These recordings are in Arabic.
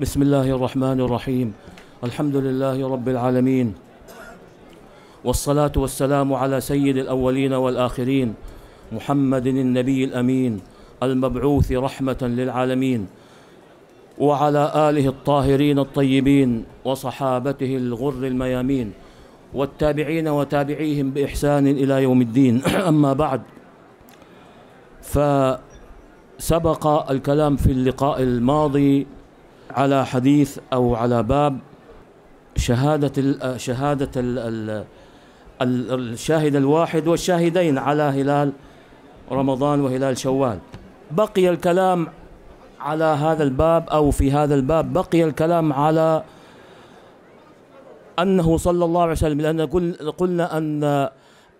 بسم الله الرحمن الرحيم الحمد لله رب العالمين والصلاة والسلام على سيد الأولين والآخرين محمد النبي الأمين المبعوث رحمة للعالمين وعلى آله الطاهرين الطيبين وصحابته الغر الميامين والتابعين وتابعيهم بإحسان إلى يوم الدين أما بعد فسبق الكلام في اللقاء الماضي على حديث أو على باب شهادة ال شهادة الشاهد الواحد والشاهدين على هلال رمضان وهلال شوال بقي الكلام على هذا الباب أو في هذا الباب بقي الكلام على أنه صلى الله عليه وسلم لأن قلنا أن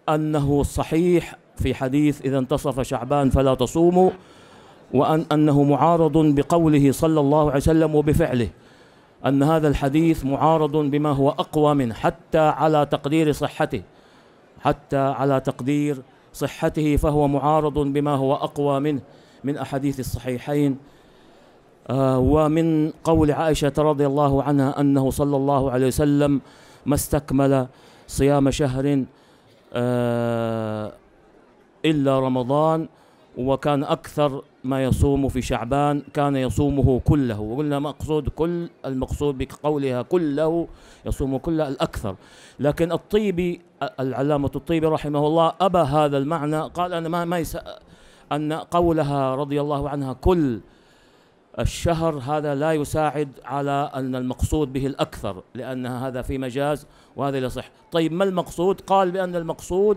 أنه صحيح في حديث إذا انتصف شعبان فلا تصوموا وأن أنه معارض بقوله صلى الله عليه وسلم وبفعله أن هذا الحديث معارض بما هو أقوى منه حتى على تقدير صحته حتى على تقدير صحته فهو معارض بما هو أقوى منه من أحاديث الصحيحين آه، ومن قول عائشة رضي الله عنها أنه صلى الله عليه وسلم ما استكمل صيام شهر آه، إلا رمضان وكان أكثر ما يصوم في شعبان كان يصومه كله وقلنا مقصود كل المقصود بقولها كله يصوم كله الأكثر لكن الطيبي العلامة الطيبي رحمه الله أبى هذا المعنى قال أنا ما, ما أن قولها رضي الله عنها كل الشهر هذا لا يساعد على أن المقصود به الأكثر لأن هذا في مجاز وهذا لا يصح طيب ما المقصود قال بأن المقصود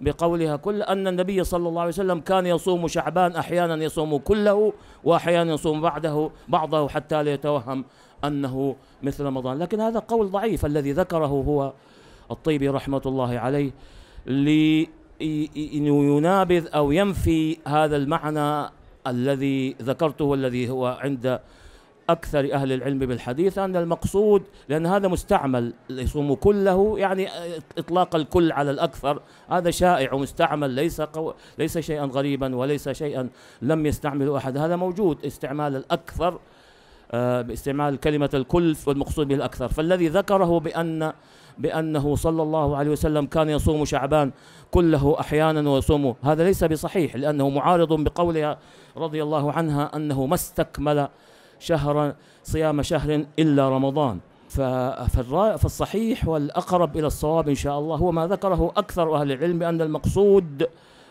بقولها كل أن النبي صلى الله عليه وسلم كان يصوم شعبان أحيانا يصوم كله وأحيانا يصوم بعده بعضه حتى لا يتوهم أنه مثل رمضان لكن هذا قول ضعيف الذي ذكره هو الطيبي رحمة الله عليه لينابذ أو ينفي هذا المعنى الذي ذكرته والذي هو عند أكثر أهل العلم بالحديث أن المقصود لأن هذا مستعمل يصوم كله يعني إطلاق الكل على الأكثر هذا شائع مستعمل ليس قو ليس شيئا غريبا وليس شيئا لم يستعمله أحد هذا موجود استعمال الأكثر آه، باستعمال كلمة الكل والمقصود به الأكثر فالذي ذكره بأن بأنه صلى الله عليه وسلم كان يصوم شعبان كله أحيانا ويصومه هذا ليس بصحيح لأنه معارض بقولها رضي الله عنها أنه ما استكمل شهرا صيام شهر إلا رمضان فالصحيح والأقرب إلى الصواب إن شاء الله هو ما ذكره أكثر أهل العلم بأن المقصود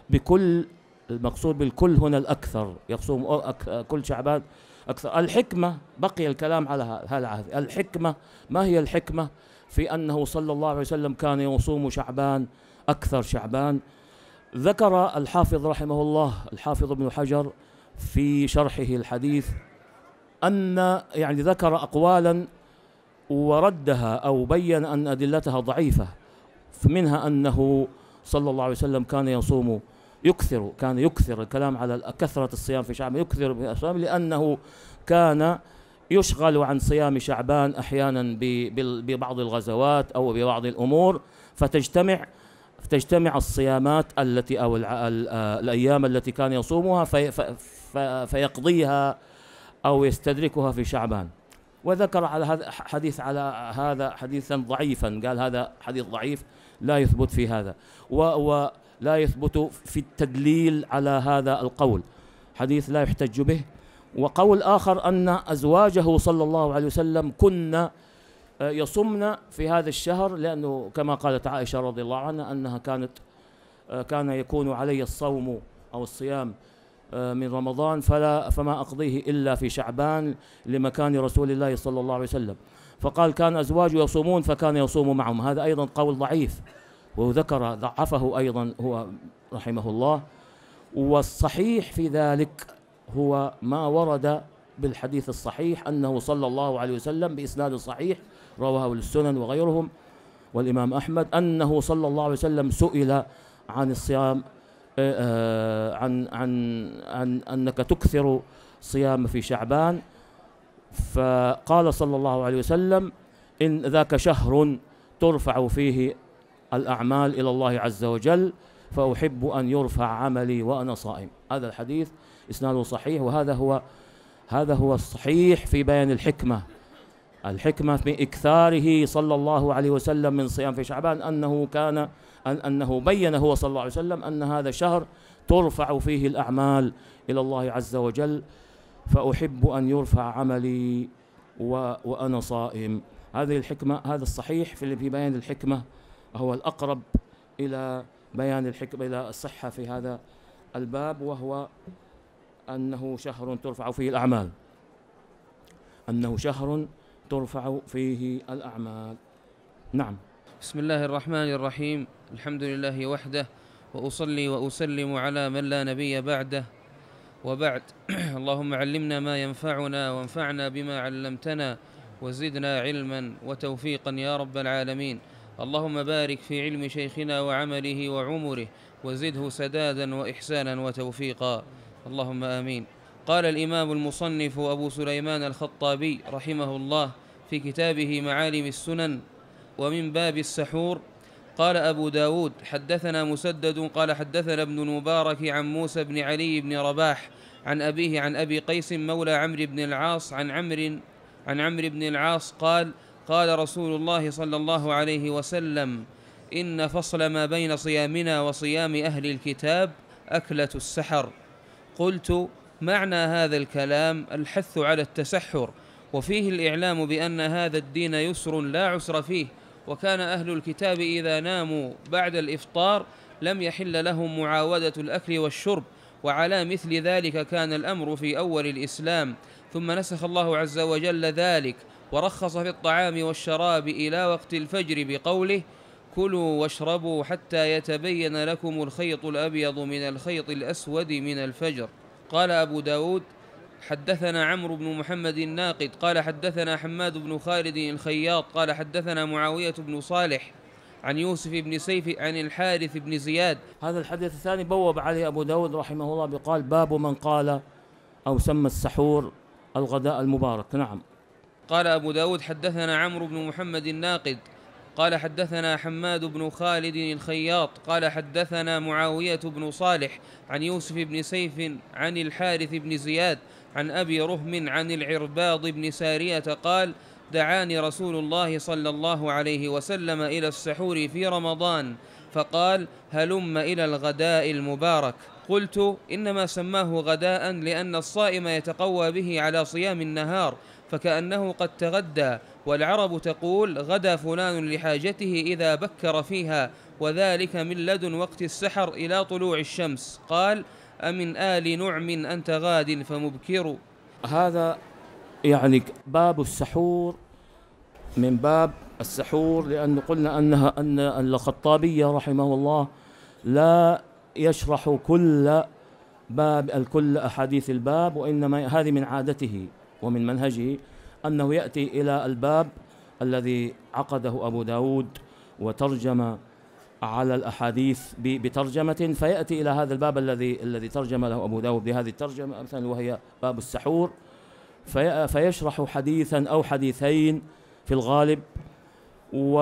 بكل المقصود بالكل هنا الأكثر يصوم كل شعبان أكثر الحكمة بقي الكلام على هذا الحكمة ما هي الحكمة في أنه صلى الله عليه وسلم كان يصوم شعبان أكثر شعبان ذكر الحافظ رحمه الله الحافظ ابن حجر في شرحه الحديث أن يعني ذكر أقوالا وردها أو بين أن أدلتها ضعيفة منها أنه صلى الله عليه وسلم كان يصوم يكثر كان يكثر الكلام على كثرة الصيام في شعبان يكثر من الصيام لأنه كان يشغل عن صيام شعبان أحيانا ببعض الغزوات أو ببعض الأمور فتجتمع تجتمع الصيامات التي أو آه، الأيام التي كان يصومها في فيقضيها أو يستدركها في شعبان وذكر على هذا حديث على هذا حديثا ضعيفا قال هذا حديث ضعيف لا يثبت في هذا ولا يثبت في التدليل على هذا القول حديث لا يحتج به وقول آخر أن أزواجه صلى الله عليه وسلم كنا آه، يصمن في هذا الشهر لأنه كما قالت عائشة رضي الله عنها أنها كانت آه، كان يكون علي الصوم أو الصيام آه، من رمضان فلا فما أقضيه إلا في شعبان لمكان رسول الله صلى الله عليه وسلم فقال كان أزواجه يصومون فكان يصوم معهم هذا أيضا قول ضعيف وذكر ضعفه أيضا هو رحمه الله والصحيح في ذلك هو ما ورد بالحديث الصحيح أنه صلى الله عليه وسلم بإسناد صحيح رواه السنن وغيرهم والإمام أحمد أنه صلى الله عليه وسلم سئل عن الصيام آه، آه، عن عن عن انك تكثر صيام في شعبان فقال صلى الله عليه وسلم ان ذاك شهر ترفع فيه الاعمال الى الله عز وجل فاحب ان يرفع عملي وانا صائم هذا الحديث اسناده صحيح وهذا هو هذا هو الصحيح في بيان الحكمه الحكمه في اكثاره صلى الله عليه وسلم من صيام في شعبان انه كان أن أنه بين هو صلى الله عليه وسلم أن هذا شهر ترفع فيه الأعمال إلى الله عز وجل فأحب أن يرفع عملي وأنا صائم هذه الحكمة هذا الصحيح في في بيان الحكمة هو الأقرب إلى بيان الحكمة إلى الصحة في هذا الباب وهو أنه شهر ترفع فيه الأعمال أنه شهر ترفع فيه الأعمال نعم بسم الله الرحمن الرحيم الحمد لله وحده وأصلي وأسلم على من لا نبي بعده وبعد اللهم علمنا ما ينفعنا وانفعنا بما علمتنا وزدنا علما وتوفيقا يا رب العالمين اللهم بارك في علم شيخنا وعمله وعمره وزده سدادا وإحسانا وتوفيقا اللهم آمين قال الإمام المصنف أبو سليمان الخطابي رحمه الله في كتابه معالم السنن ومن باب السحور قال أبو داود حدثنا مسدد قال حدثنا ابن المبارك عن موسى بن علي بن رباح عن أبيه عن أبي قيس مولى عمرو بن العاص عن عمرو عن عمرو بن العاص قال قال رسول الله صلى الله عليه وسلم إن فصل ما بين صيامنا وصيام أهل الكتاب أكلة السحر قلت معنى هذا الكلام الحث على التسحر وفيه الإعلام بأن هذا الدين يسر لا عسر فيه وكان أهل الكتاب إذا ناموا بعد الإفطار لم يحل لهم معاودة الأكل والشرب وعلى مثل ذلك كان الأمر في أول الإسلام ثم نسخ الله عز وجل ذلك ورخص في الطعام والشراب إلى وقت الفجر بقوله كلوا واشربوا حتى يتبين لكم الخيط الأبيض من الخيط الأسود من الفجر قال أبو داود حدثنا عمرو بن محمد الناقد قال حدثنا حماد بن خالد الخياط قال حدثنا معاوية بن صالح عن يوسف بن سيف عن الحارث بن زياد هذا الحديث الثاني بوب عليه أبو داود رحمه الله بقال باب من قال أو سمى السحور الغداء المبارك نعم قال أبو داود حدثنا عمرو بن محمد الناقد قال حدثنا حماد بن خالد الخياط قال حدثنا معاوية بن صالح عن يوسف بن سيف عن الحارث بن زياد عن أبي رهم عن العرباض بن سارية قال دعاني رسول الله صلى الله عليه وسلم إلى السحور في رمضان فقال هلم إلى الغداء المبارك قلت إنما سماه غداء لأن الصائم يتقوى به على صيام النهار فكأنه قد تغدى والعرب تقول غدا فلان لحاجته إذا بكر فيها وذلك من لدن وقت السحر إلى طلوع الشمس قال أمن آل نعم أنت غاد فمبكر هذا يعني باب السحور من باب السحور لأن قلنا أنها أن الخطابية رحمه الله لا يشرح كل باب الكل أحاديث الباب وإنما هذه من عادته ومن منهجه أنه يأتي إلى الباب الذي عقده أبو داود وترجم على الأحاديث بترجمة فيأتي إلى هذا الباب الذي الذي ترجم له أبو داود بهذه الترجمة مثلا وهي باب السحور فيشرح حديثا أو حديثين في الغالب و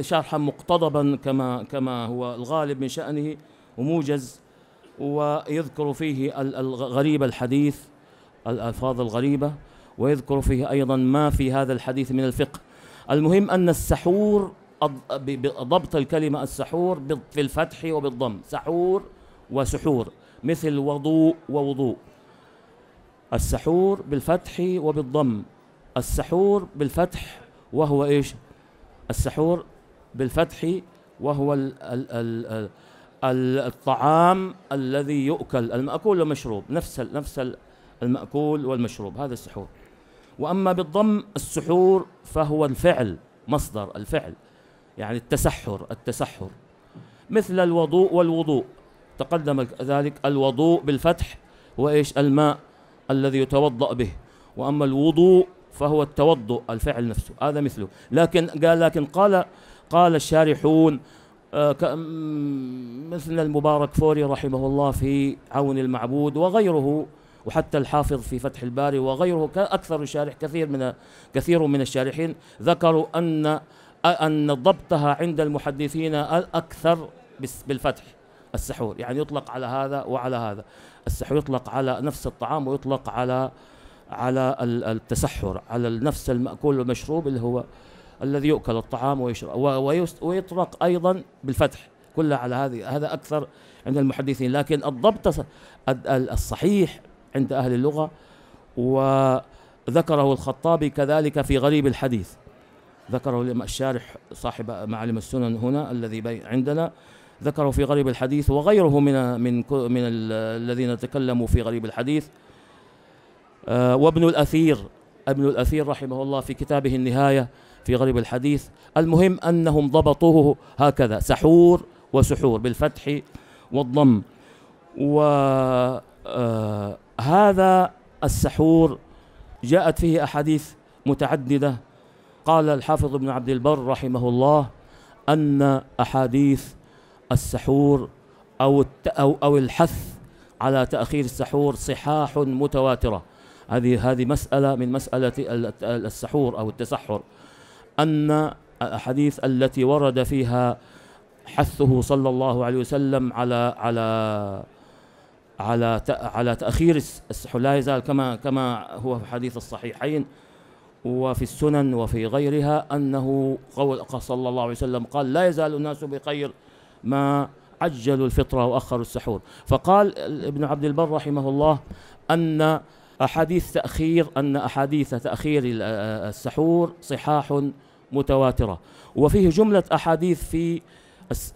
شرحا مقتضبا كما كما هو الغالب من شأنه وموجز ويذكر فيه الغريب الحديث الألفاظ الغريبة ويذكر فيه أيضا ما في هذا الحديث من الفقه المهم أن السحور ضبط الكلمة السحور في الفتح وبالضم سحور وسحور مثل وضوء ووضوء السحور بالفتح وبالضم السحور بالفتح وهو ايش السحور بالفتح وهو ال ال ال الـ الطعام الذي يؤكل المأكول والمشروب نفس الـ نفس الـ المأكول والمشروب هذا السحور وأما بالضم السحور فهو الفعل مصدر الفعل يعني التسحر التسحر مثل الوضوء والوضوء تقدم ذلك الوضوء بالفتح هو ايش الماء الذي يتوضأ به وأما الوضوء فهو التوضؤ الفعل نفسه هذا مثله لكن قال لكن قال قال الشارحون آه، مثل المبارك فوري رحمه الله في عون المعبود وغيره وحتى الحافظ في فتح الباري وغيره أكثر شارح كثير من كثير من الشارحين ذكروا أن أن ضبطها عند المحدثين الأكثر بالفتح السحور يعني يطلق على هذا وعلى هذا السحور يطلق على نفس الطعام ويطلق على على التسحر على نفس المأكول والمشروب اللي هو الذي يؤكل الطعام ويشرب ويطلق أيضا بالفتح كلها على هذه هذا أكثر عند المحدثين لكن الضبط الصحيح عند أهل اللغة وذكره الخطابي كذلك في غريب الحديث ذكره الشارح صاحب معلم السنن هنا الذي عندنا ذكره في غريب الحديث وغيره من من من الذين تكلموا في غريب الحديث آه، وابن الأثير ابن الأثير رحمه الله في كتابه النهاية في غريب الحديث المهم أنهم ضبطوه هكذا سحور وسحور بالفتح والضم و آه، هذا السحور جاءت فيه أحاديث متعددة قال الحافظ ابن عبد البر رحمه الله أن أحاديث السحور أو, أو, أو الحث على تأخير السحور صحاح متواترة هذه هذه مسألة من مسألة السحور أو التسحر أن الأحاديث التي ورد فيها حثه صلى الله عليه وسلم على على على على تاخير لا يزال كما كما هو في حديث الصحيحين وفي السنن وفي غيرها انه قول صلى الله عليه وسلم قال لا يزال الناس بخير ما عجلوا الفطره واخروا السحور فقال ابن عبد البر رحمه الله ان احاديث تاخير ان احاديث تاخير السحور صحاح متواتره وفيه جمله احاديث في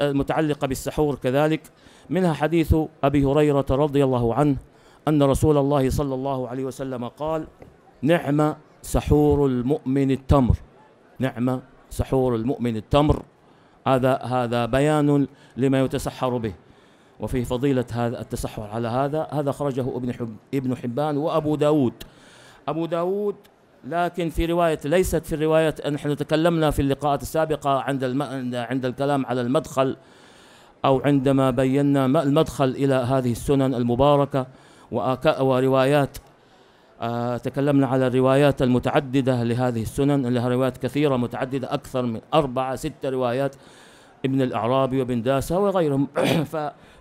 المتعلقه بالسحور كذلك منها حديث أبي هريرة رضي الله عنه أن رسول الله صلى الله عليه وسلم قال نعم سحور المؤمن التمر نعم سحور المؤمن التمر هذا هذا بيان لما يتسحر به وفيه فضيلة هذا التسحر على هذا هذا خرجه ابن حب ابن حبان وأبو داود أبو داود لكن في رواية ليست في الرواية نحن تكلمنا في اللقاءات السابقة عند عند الكلام على المدخل أو عندما بينا المدخل إلى هذه السنن المباركة وروايات آه، تكلمنا على الروايات المتعددة لهذه السنن لها روايات كثيرة متعددة أكثر من أربعة ستة روايات ابن الأعرابي وابن داسة وغيرهم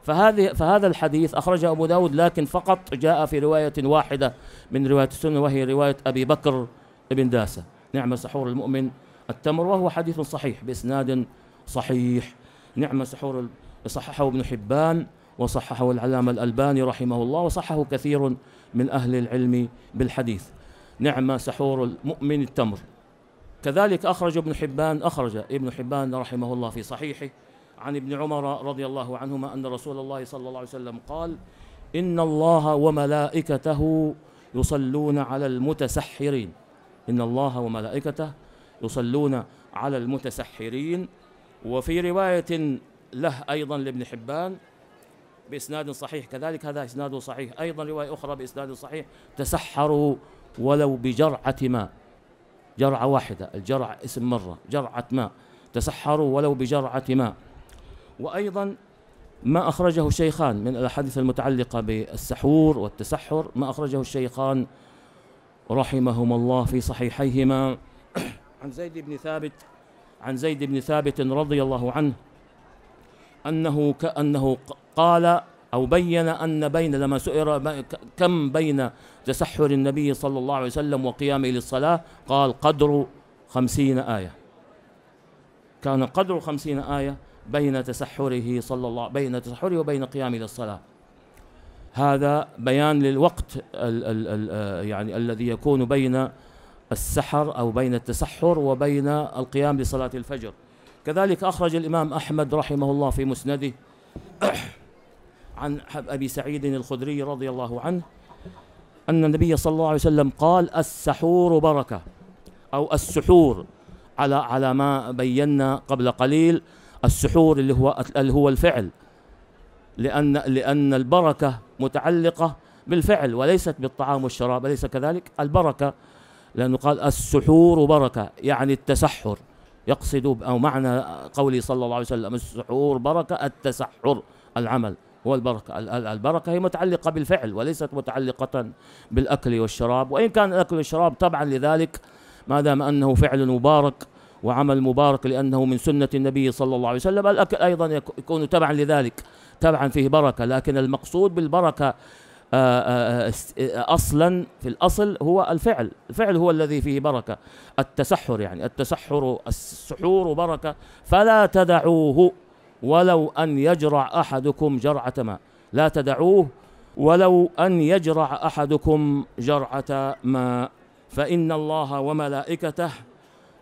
فهذه فهذا الحديث أخرجه أبو داود لكن فقط جاء في رواية واحدة من رواية السنة وهي رواية أبي بكر ابن داسة نعم سحور المؤمن التمر وهو حديث صحيح بإسناد صحيح نعم سحور صححه ابن حبان وصححه العلامة الألباني رحمه الله وصححه كثير من أهل العلم بالحديث نعم سحور المؤمن التمر كذلك أخرج ابن حبان أخرج ابن حبان رحمه الله في صحيحه عن ابن عمر رضي الله عنهما أن رسول الله صلى الله عليه وسلم قال إن الله وملائكته يصلون على المتسحرين إن الله وملائكته يصلون على المتسحرين وفي رواية له أيضا لابن حبان بإسناد صحيح كذلك هذا إسناده صحيح أيضا رواية أخرى بإسناد صحيح تسحروا ولو بجرعة ماء جرعة واحدة الجرع اسم مرة جرعة ماء تسحروا ولو بجرعة ماء وأيضا ما أخرجه الشيخان من الأحاديث المتعلقة بالسحور والتسحر ما أخرجه الشيخان رحمهما الله في صحيحيهما عن زيد بن ثابت عن زيد بن ثابت رضي الله عنه أنه كأنه قال أو بين أن بين لما سئل كم بين تسحر النبي صلى الله عليه وسلم وقيامه للصلاة قال قدر خمسين آية كان قدر خمسين آية بين تسحره صلى الله بين تسحره وبين قيامه للصلاة هذا بيان للوقت الـ الـ الـ آه، يعني الذي يكون بين السحر أو بين التسحر وبين القيام لصلاة الفجر كذلك أخرج الإمام أحمد رحمه الله في مسنده عن أبي سعيد الخدري رضي الله عنه أن النبي صلى الله عليه وسلم قال السحور بركة أو السحور على على ما بينا قبل قليل السحور اللي هو اللي هو الفعل لأن لأن البركة متعلقة بالفعل وليست بالطعام والشراب أليس كذلك البركة لأنه قال السحور بركة يعني التسحر يقصد أو معنى قوله صلى الله عليه وسلم السحور بركة التسحر العمل هو البركة البركة هي متعلقة بالفعل وليست متعلقة بالأكل والشراب وإن كان الأكل والشراب طبعا لذلك ما دام أنه فعل مبارك وعمل مبارك لأنه من سنة النبي صلى الله عليه وسلم الأكل أيضا يكون تبعا لذلك تبعا فيه بركة لكن المقصود بالبركة آه، آه، آه، اصلا في الاصل هو الفعل الفعل هو الذي فيه بركه التسحر يعني التسحر السحور بركه فلا تدعوه ولو ان يجرع احدكم جرعه ماء لا تدعوه ولو ان يجرع احدكم جرعه ماء فان الله وملائكته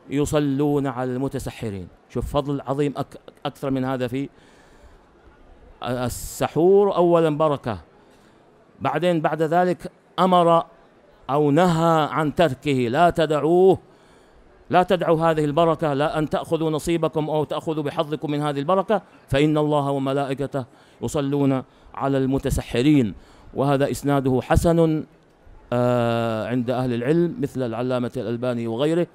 يصلون على المتسحرين شوف فضل عظيم أك اكثر من هذا في السحور اولا بركه بعدين بعد ذلك أمر أو نهى عن تركه لا تدعوه لا تدعوا هذه البركة لا أن تأخذوا نصيبكم أو تأخذوا بحظكم من هذه البركة فإن الله وملائكته يصلون على المتسحرين وهذا إسناده حسن آه، عند أهل العلم مثل العلامة الألباني وغيره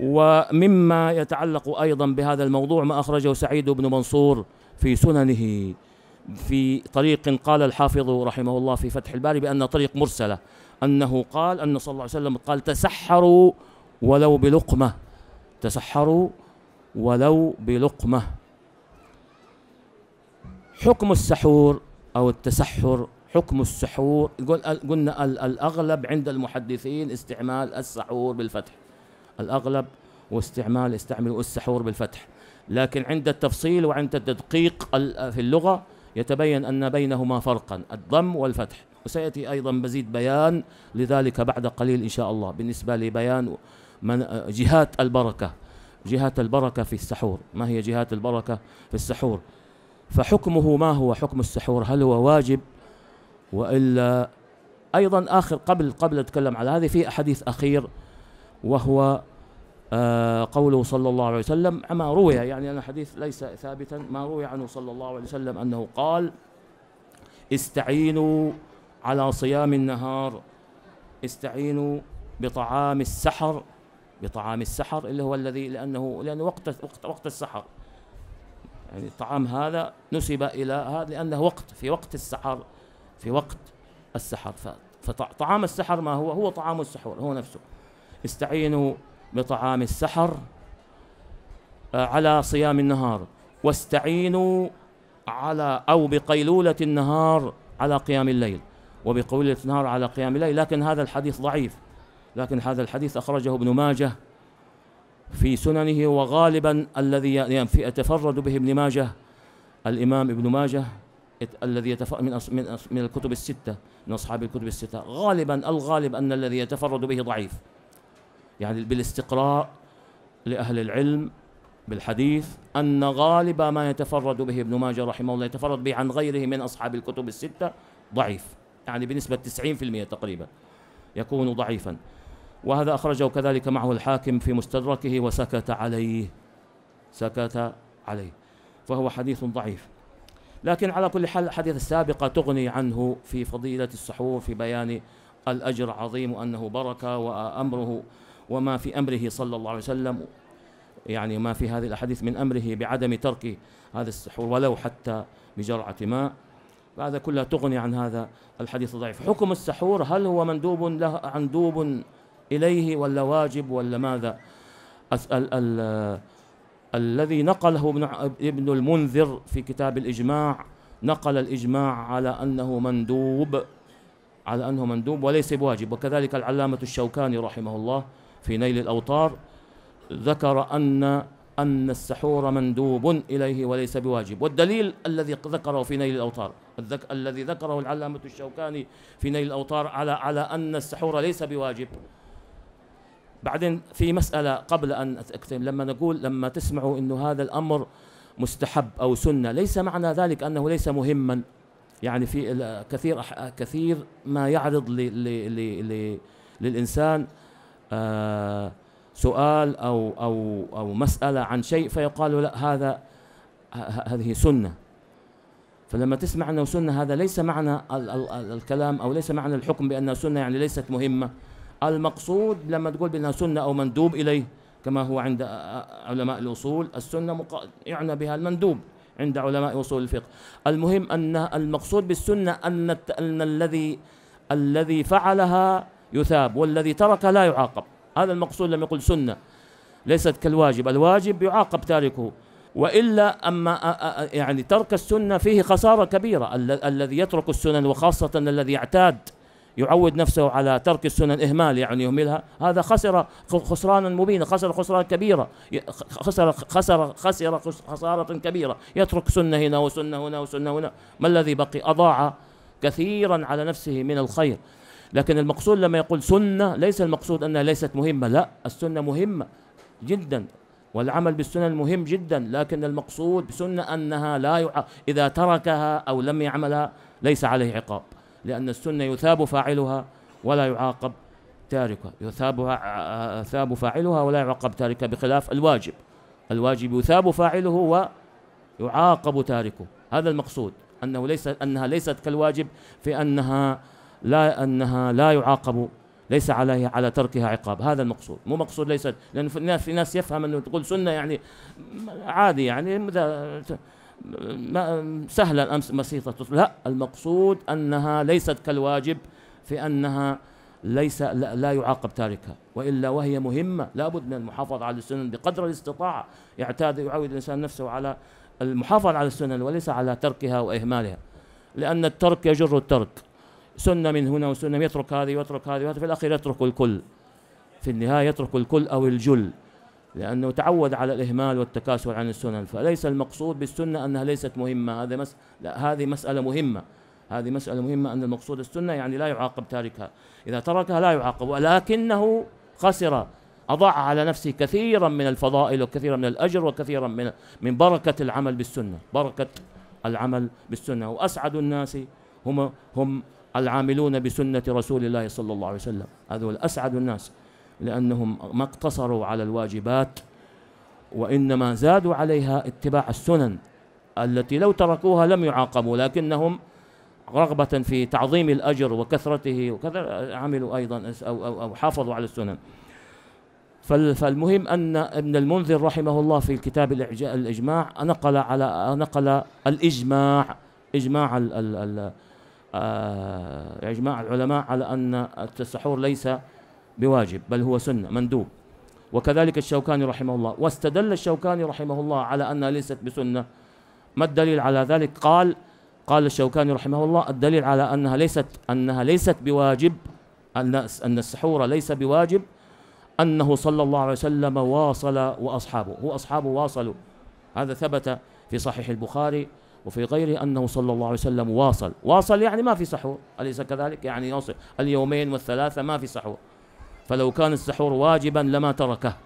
ومما يتعلق أيضا بهذا الموضوع ما أخرجه سعيد بن منصور في سننه في طريق قال الحافظ رحمه الله في فتح الباري بأن طريق مرسلة أنه قال أن صلى الله عليه وسلم قال تسحروا ولو بلقمة تسحروا ولو بلقمة حكم السحور أو التسحر حكم السحور قلنا الأغلب عند المحدثين استعمال السحور بالفتح الأغلب واستعمال استعمل السحور بالفتح لكن عند التفصيل وعند التدقيق في اللغة يتبين أن بينهما فرقا الضم والفتح وسيأتي أيضا مزيد بيان لذلك بعد قليل إن شاء الله بالنسبة لبيان من جهات البركة جهات البركة في السحور ما هي جهات البركة في السحور فحكمه ما هو حكم السحور هل هو واجب وإلا أيضا آخر قبل قبل أتكلم على هذه في أحاديث أخير وهو آه، قوله صلى الله عليه وسلم عما روي يعني أنا حديث ليس ثابتا ما روي عنه صلى الله عليه وسلم أنه قال استعينوا على صيام النهار استعينوا بطعام السحر بطعام السحر اللي هو الذي لأنه لأن وقت وقت, وقت السحر يعني الطعام هذا نسب إلى هذا لأنه وقت في وقت السحر في وقت السحر فطعام السحر ما هو هو طعام السحور هو نفسه استعينوا بطعام السحر آه، على صيام النهار واستعينوا على أو بقيلولة النهار على قيام الليل وبقيلولة النهار على قيام الليل لكن هذا الحديث ضعيف لكن هذا الحديث أخرجه ابن ماجه في سننه وغالبا الذي يعني يتفرد به ابن ماجه الإمام ابن ماجه الذي من من الكتب الستة من أصحاب الكتب الستة غالبا الغالب أن الذي يتفرد به ضعيف يعني بالاستقراء لأهل العلم بالحديث أن غالب ما يتفرد به ابن ماجه رحمه الله يتفرد به عن غيره من أصحاب الكتب الستة ضعيف يعني بنسبة 90% تقريبا يكون ضعيفا وهذا أخرجه كذلك معه الحاكم في مستدركه وسكت عليه سكت عليه فهو حديث ضعيف لكن على كل حال الحديث السابقة تغني عنه في فضيلة السحور في بيان الأجر عظيم وأنه بركة وأمره وما في أمره صلى الله عليه وسلم يعني ما في هذه الأحاديث من أمره بعدم ترك هذا السحور ولو حتى بجرعة ماء فهذا كلها تغني عن هذا الحديث الضعيف حكم السحور هل هو مندوب له عندوب إليه ولا واجب ولا ماذا أسأل ال الذي نقله ابن المنذر في كتاب الإجماع نقل الإجماع على أنه مندوب على أنه مندوب وليس بواجب وكذلك العلامة الشوكاني رحمه الله في نيل الأوطار ذكر أن أن السحور مندوب إليه وليس بواجب والدليل الذي ذكره في نيل الأوطار الذك الذي ذكره العلامة الشوكاني في نيل الأوطار على على أن السحور ليس بواجب بعدين في مسألة قبل أن أكتم لما نقول لما تسمعوا أنه هذا الأمر مستحب أو سنة ليس معنى ذلك أنه ليس مهما يعني في كثير كثير ما يعرض ل ل ل ل للإنسان آه، سؤال أو أو أو مسألة عن شيء فيقال لا هذا هذه سنة فلما تسمع أنه سنة هذا ليس معنى ال ال الكلام أو ليس معنى الحكم بأنها سنة يعني ليست مهمة المقصود لما تقول بأنها سنة أو مندوب إليه كما هو عند علماء الأصول السنة يعنى بها المندوب عند علماء أصول الفقه المهم أن المقصود بالسنة أن, أن الذي الذي فعلها يثاب والذي ترك لا يعاقب هذا المقصود لم يقل سنة ليست كالواجب الواجب يعاقب تاركه والا اما يعني ترك السنه فيه خساره كبيره الذي يترك السنن وخاصه الذي يعتاد يعود نفسه على ترك السنن اهمال يعني يهملها هذا خسر خسرانا مبينا خسر خسران كبيره خسر خسر خسر خساره كبيره يترك سنه هنا وسنه هنا وسنه هنا ما الذي بقي اضاع كثيرا على نفسه من الخير لكن المقصود لما يقول سنة ليس المقصود أنها ليست مهمة لا السنة مهمة جدا والعمل بالسنة مهم جدا لكن المقصود بسنة أنها لا يع... إذا تركها أو لم يعملها ليس عليه عقاب لأن السنة يثاب فاعلها ولا يعاقب تاركها يثابها ثاب فاعلها ولا يعاقب تاركها بخلاف الواجب الواجب يثاب فاعله ويعاقب تاركه هذا المقصود أنه ليس أنها ليست كالواجب في أنها لا أنها لا يعاقب ليس عليه على تركها عقاب هذا المقصود مو مقصود ليس لأن في ناس يفهم أنه تقول سنة يعني عادي يعني سهلة امس بسيطة لا المقصود أنها ليست كالواجب في أنها ليس لا, لا يعاقب تاركها والا وهي مهمه لابد من المحافظه على السنن بقدر الاستطاعه يعتاد يعود الانسان نفسه على المحافظه على السنن وليس على تركها واهمالها لان الترك يجر الترك سنة من هنا وسنة يترك هذه ويترك هذه ويترك في الأخير يترك الكل في النهاية يترك الكل أو الجل لأنه تعود على الإهمال والتكاسل عن السنن فليس المقصود بالسنة أنها ليست مهمة هذا مس... لا هذه مسألة مهمة هذه مسألة مهمة أن المقصود السنة يعني لا يعاقب تاركها إذا تركها لا يعاقب ولكنه خسر أضاع على نفسه كثيرا من الفضائل وكثيرا من الأجر وكثيرا من من بركة العمل بالسنة بركة العمل بالسنة وأسعد الناس هم هم العاملون بسنة رسول الله صلى الله عليه وسلم هذول أسعد الناس لأنهم ما اقتصروا على الواجبات وإنما زادوا عليها اتباع السنن التي لو تركوها لم يعاقبوا لكنهم رغبة في تعظيم الأجر وكثرته وكذا عملوا أيضا أو, أو, أو حافظوا على السنن فالمهم أن ابن المنذر رحمه الله في الكتاب الإجماع نقل على نقل الإجماع إجماع ال ال ال إجماع آه، العلماء على أن السحور ليس بواجب بل هو سنة مندوب وكذلك الشوكاني رحمه الله واستدل الشوكاني رحمه الله على أنها ليست بسنة ما الدليل على ذلك قال قال الشوكاني رحمه الله الدليل على أنها ليست أنها ليست بواجب أن أن السحور ليس بواجب أنه صلى الله عليه وسلم واصل وأصحابه هو أصحابه واصلوا هذا ثبت في صحيح البخاري وفي غيره أنه صلى الله عليه وسلم واصل واصل يعني ما في سحور أليس كذلك يعني يوصل اليومين والثلاثة ما في سحور فلو كان السحور واجبا لما تركه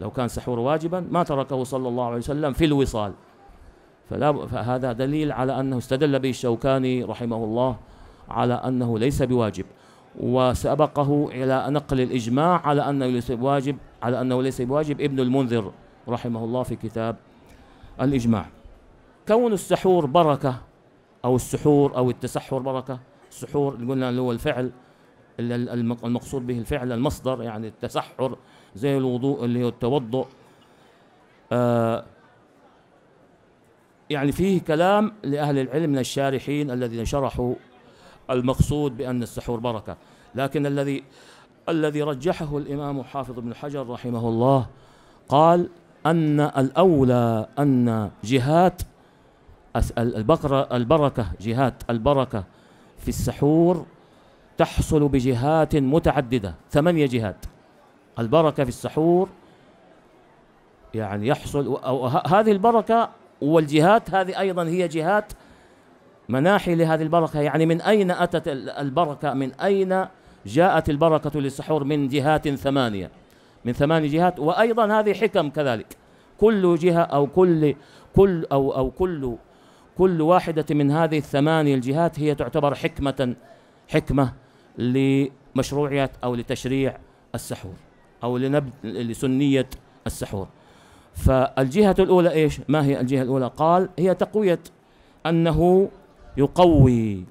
لو كان السحور واجبا ما تركه صلى الله عليه وسلم في الوصال فلا فهذا دليل على أنه استدل به الشوكاني رحمه الله على أنه ليس بواجب وسبقه إلى نقل الإجماع على أنه ليس بواجب على أنه ليس بواجب ابن المنذر رحمه الله في كتاب الإجماع كون السحور بركة أو السحور أو التسحر بركة السحور اللي قلنا اللي هو الفعل المقصود به الفعل المصدر يعني التسحر زي الوضوء اللي هو التوضؤ آه يعني فيه كلام لأهل العلم من الشارحين الذين شرحوا المقصود بأن السحور بركة لكن الذي الذي رجحه الإمام حافظ بن حجر رحمه الله قال أن الأولى أن جهات البقرة البركة جهات البركة في السحور تحصل بجهات متعددة ثمانية جهات البركة في السحور يعني يحصل أو هذه البركة والجهات هذه أيضا هي جهات مناحي لهذه البركة يعني من أين أتت البركة من أين جاءت البركة للسحور من جهات ثمانية من ثماني جهات وأيضا هذه حكم كذلك كل جهة أو كل كل أو أو كل كل واحدة من هذه الثماني الجهات هي تعتبر حكمة حكمة لمشروعية أو لتشريع السحور أو لنبذ لسنية السحور فالجهة الأولى إيش ما هي الجهة الأولى قال هي تقوية أنه يقوي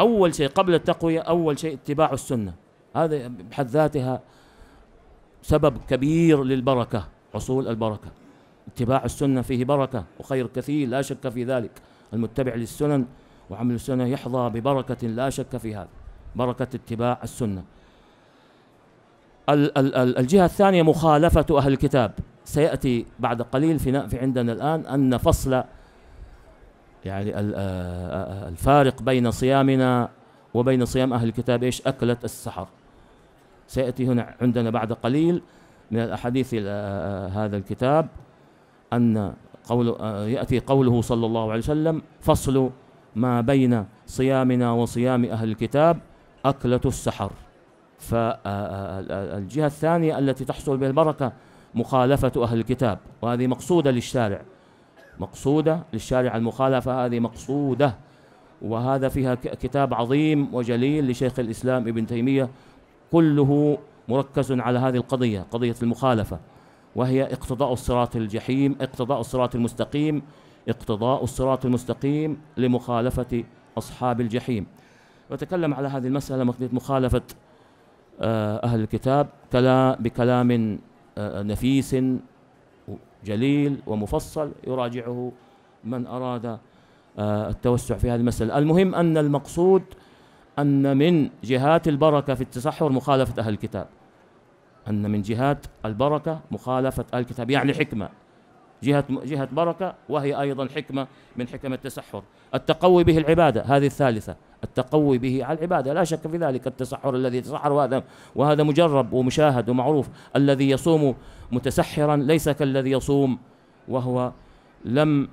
أول شيء قبل التقوية أول شيء اتباع السنة هذا بحد ذاتها سبب كبير للبركة حصول البركة اتباع السنة فيه بركة وخير كثير لا شك في ذلك المتبع للسنن وعمل السنة يحظى ببركة لا شك في هذا بركة اتباع السنة الجهة الثانية مخالفة أهل الكتاب سيأتي بعد قليل في عندنا الآن أن فصل يعني الفارق بين صيامنا وبين صيام أهل الكتاب إيش أكلة السحر سيأتي هنا عندنا بعد قليل من الأحاديث هذا الكتاب أن قول آه، يأتي قوله صلى الله عليه وسلم فصل ما بين صيامنا وصيام أهل الكتاب أكلة السحر فالجهة آه، آه، الثانية التي تحصل بها البركة مخالفة أهل الكتاب وهذه مقصودة للشارع مقصودة للشارع المخالفة هذه مقصودة وهذا فيها كتاب عظيم وجليل لشيخ الإسلام ابن تيمية كله مركز على هذه القضية قضية المخالفة وهي اقتضاء الصراط الجحيم اقتضاء الصراط المستقيم اقتضاء الصراط المستقيم لمخالفة أصحاب الجحيم وتكلم على هذه المسألة مخالفة آه، أهل الكتاب بكلام آه، نفيس جليل ومفصل يراجعه من أراد آه، التوسع في هذه المسألة المهم أن المقصود أن من جهات البركة في التصحر مخالفة أهل الكتاب أن من جهات البركة مخالفة الكتاب يعني حكمة جهة جهة بركة وهي أيضا حكمة من حكم التسحر التقوي به العبادة هذه الثالثة التقوي به على العبادة لا شك في ذلك التسحر الذي يتسحر وهذا وهذا مجرب ومشاهد ومعروف الذي يصوم متسحرا ليس كالذي يصوم وهو لم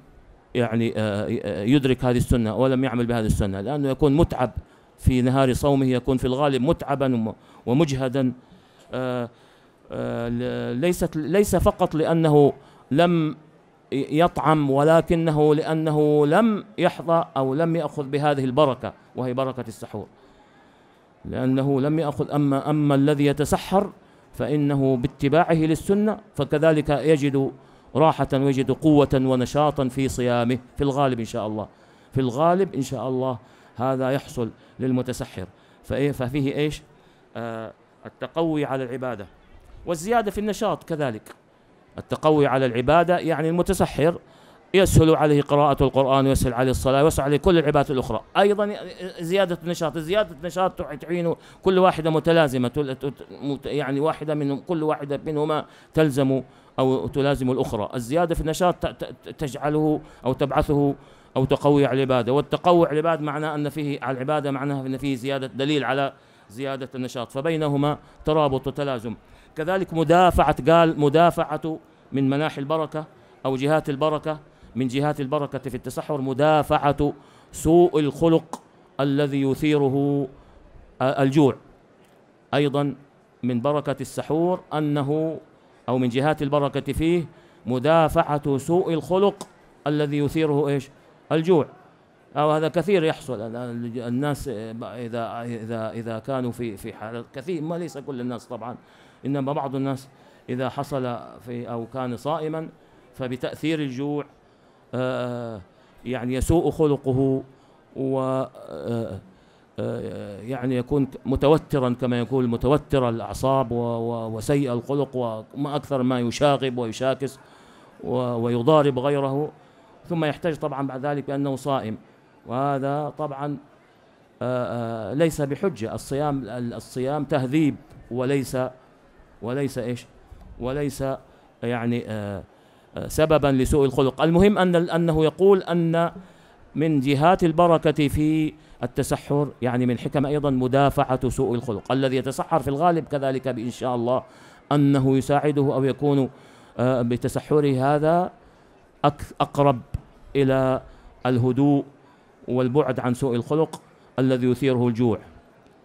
يعني آه، آه، يدرك هذه السنة ولم يعمل بهذه السنة لأنه يكون متعب في نهار صومه يكون في الغالب متعبا ومجهدا آه، آه، ليست ليس فقط لأنه لم يطعم ولكنه لأنه لم يحظى أو لم يأخذ بهذه البركة وهي بركة السحور لأنه لم يأخذ أما أما الذي يتسحر فإنه باتباعه للسنة فكذلك يجد راحة ويجد قوة ونشاطا في صيامه في الغالب إن شاء الله في الغالب إن شاء الله هذا يحصل للمتسحر ففيه إيش آه، التقوي على العبادة والزيادة في النشاط كذلك التقوي على العبادة يعني المتسحر يسهل عليه قراءة القرآن ويسهل عليه الصلاة ويسهل عليه كل العبادات الأخرى أيضا زيادة النشاط زيادة النشاط تعينه كل واحدة متلازمة يعني واحدة منهم كل واحدة منهما تلزم أو تلازم الأخرى الزيادة في النشاط تجعله أو تبعثه أو تقوي على العبادة والتقوي على العبادة معناه أن فيه على العبادة معناها أن فيه زيادة دليل على زيادة النشاط فبينهما ترابط وتلازم كذلك مدافعة قال مدافعة من مناحي البركة أو جهات البركة من جهات البركة في التسحر مدافعة سوء الخلق الذي يثيره آه، الجوع أيضا من بركة السحور أنه أو من جهات البركة فيه مدافعة سوء الخلق الذي يثيره إيش الجوع أو هذا كثير يحصل الناس آه، إذا إذا إذا كانوا في في حال كثير ما ليس كل الناس طبعا إنما بعض الناس إذا حصل في أو كان صائما فبتأثير الجوع آه، آه، يعني يسوء خلقه و آه، يعني يكون متوترا كما يقول متوتر الأعصاب وسيء الخلق وما أكثر ما يشاغب ويشاكس ويضارب غيره ثم يحتاج طبعا بعد ذلك بأنه صائم وهذا طبعا ليس بحجة الصيام الصيام تهذيب وليس وليس إيش وليس يعني آه، آه، سببا لسوء الخلق المهم أن أنه يقول أن من جهات البركة في التسحر يعني من حكم أيضا مدافعة سوء الخلق الذي يتسحر في الغالب كذلك بإن شاء الله أنه يساعده أو يكون آه، بتسحره هذا أقرب إلى الهدوء والبعد عن سوء الخلق الذي يثيره الجوع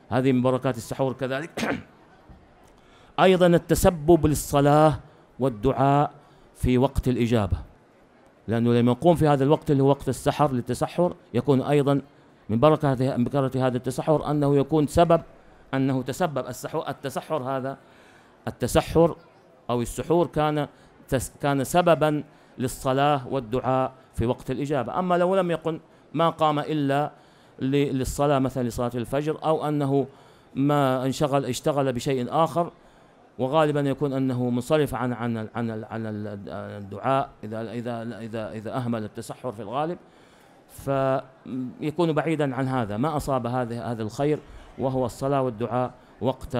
هذه من بركات السحور كذلك أيضا التسبب للصلاة والدعاء في وقت الإجابة لأنه لما يقوم في هذا الوقت اللي هو وقت السحر للتسحر يكون أيضا من بركة من بركة هذا التسحر أنه يكون سبب أنه تسبب السحر, التسحر هذا التسحر أو السحور كان كان سببا للصلاة والدعاء في وقت الإجابة أما لو لم يقل ما قام إلا للصلاة مثلا لصلاة الفجر أو أنه ما انشغل اشتغل بشيء آخر وغالبا يكون انه منصرف عن عن عن عن الدعاء اذا اذا اذا اذا اهمل التسحر في الغالب فيكون بعيدا عن هذا ما اصاب هذا هذا الخير وهو الصلاه والدعاء وقت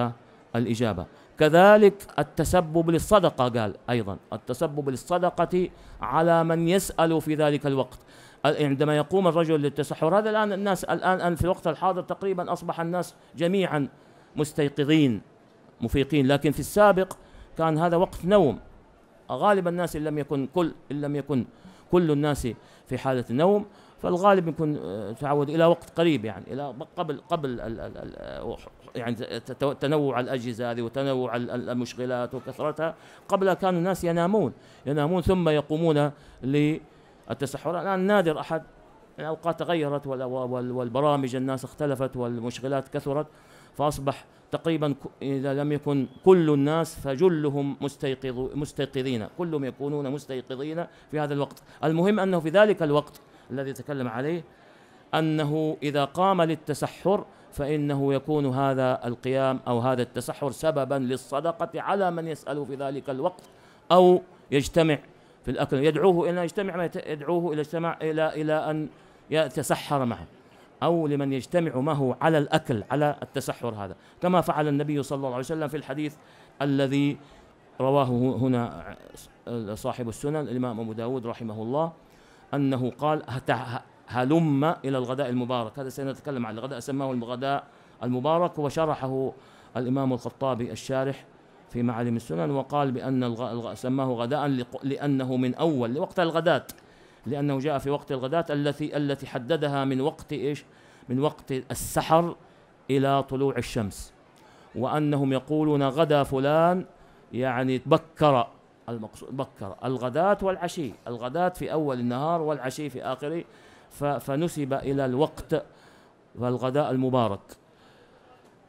الاجابه كذلك التسبب للصدقه قال ايضا التسبب للصدقه على من يسال في ذلك الوقت عندما يقوم الرجل للتسحر هذا الان الناس الان في الوقت الحاضر تقريبا اصبح الناس جميعا مستيقظين مفيقين لكن في السابق كان هذا وقت نوم غالب الناس إن لم يكن كل إن لم يكن كل الناس في حالة نوم فالغالب يكون آه، تعود إلى وقت قريب يعني إلى قبل قبل يعني تنوع الأجهزة هذه وتنوع المشغلات وكثرتها قبل كان الناس ينامون ينامون ثم يقومون للتسحر الآن نادر أحد الأوقات تغيرت والبرامج الناس اختلفت والمشغلات كثرت فأصبح تقريبا إذا لم يكن كل الناس فجلهم مستيقظ مستيقظين كلهم يكونون مستيقظين في هذا الوقت المهم أنه في ذلك الوقت الذي تكلم عليه أنه إذا قام للتسحر فإنه يكون هذا القيام أو هذا التسحر سببا للصدقة على من يسال في ذلك الوقت أو يجتمع في الأكل يدعوه إلى يجتمع يدعوه إلى اجتماع إلى إلى أن يتسحر معه أو لمن يجتمع معه على الأكل على التسحر هذا كما فعل النبي صلى الله عليه وسلم في الحديث الذي رواه هنا صاحب السنن الإمام أبو داود رحمه الله أنه قال هلم إلى الغداء المبارك هذا سنتكلم عن الغداء سماه الغداء المبارك وشرحه الإمام الخطابي الشارح في معالم السنن وقال بأن سماه غداء لأنه من أول لوقت الغدات لأنه جاء في وقت الغداة التي التي حددها من وقت إيش من وقت السحر إلى طلوع الشمس وأنهم يقولون غدا فلان يعني بكر المقصود بكر الغداة والعشي الغداة في أول النهار والعشي في آخره فنسب إلى الوقت والغداء المبارك